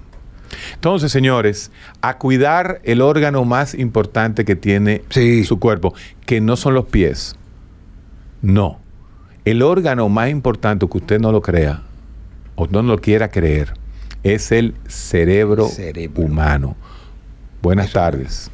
Entonces, señores, a cuidar el órgano más importante que tiene su cuerpo, que no son los pies. No, el órgano más importante, que usted no lo crea o no lo quiera creer, es el cerebro, humano. Buenas tardes.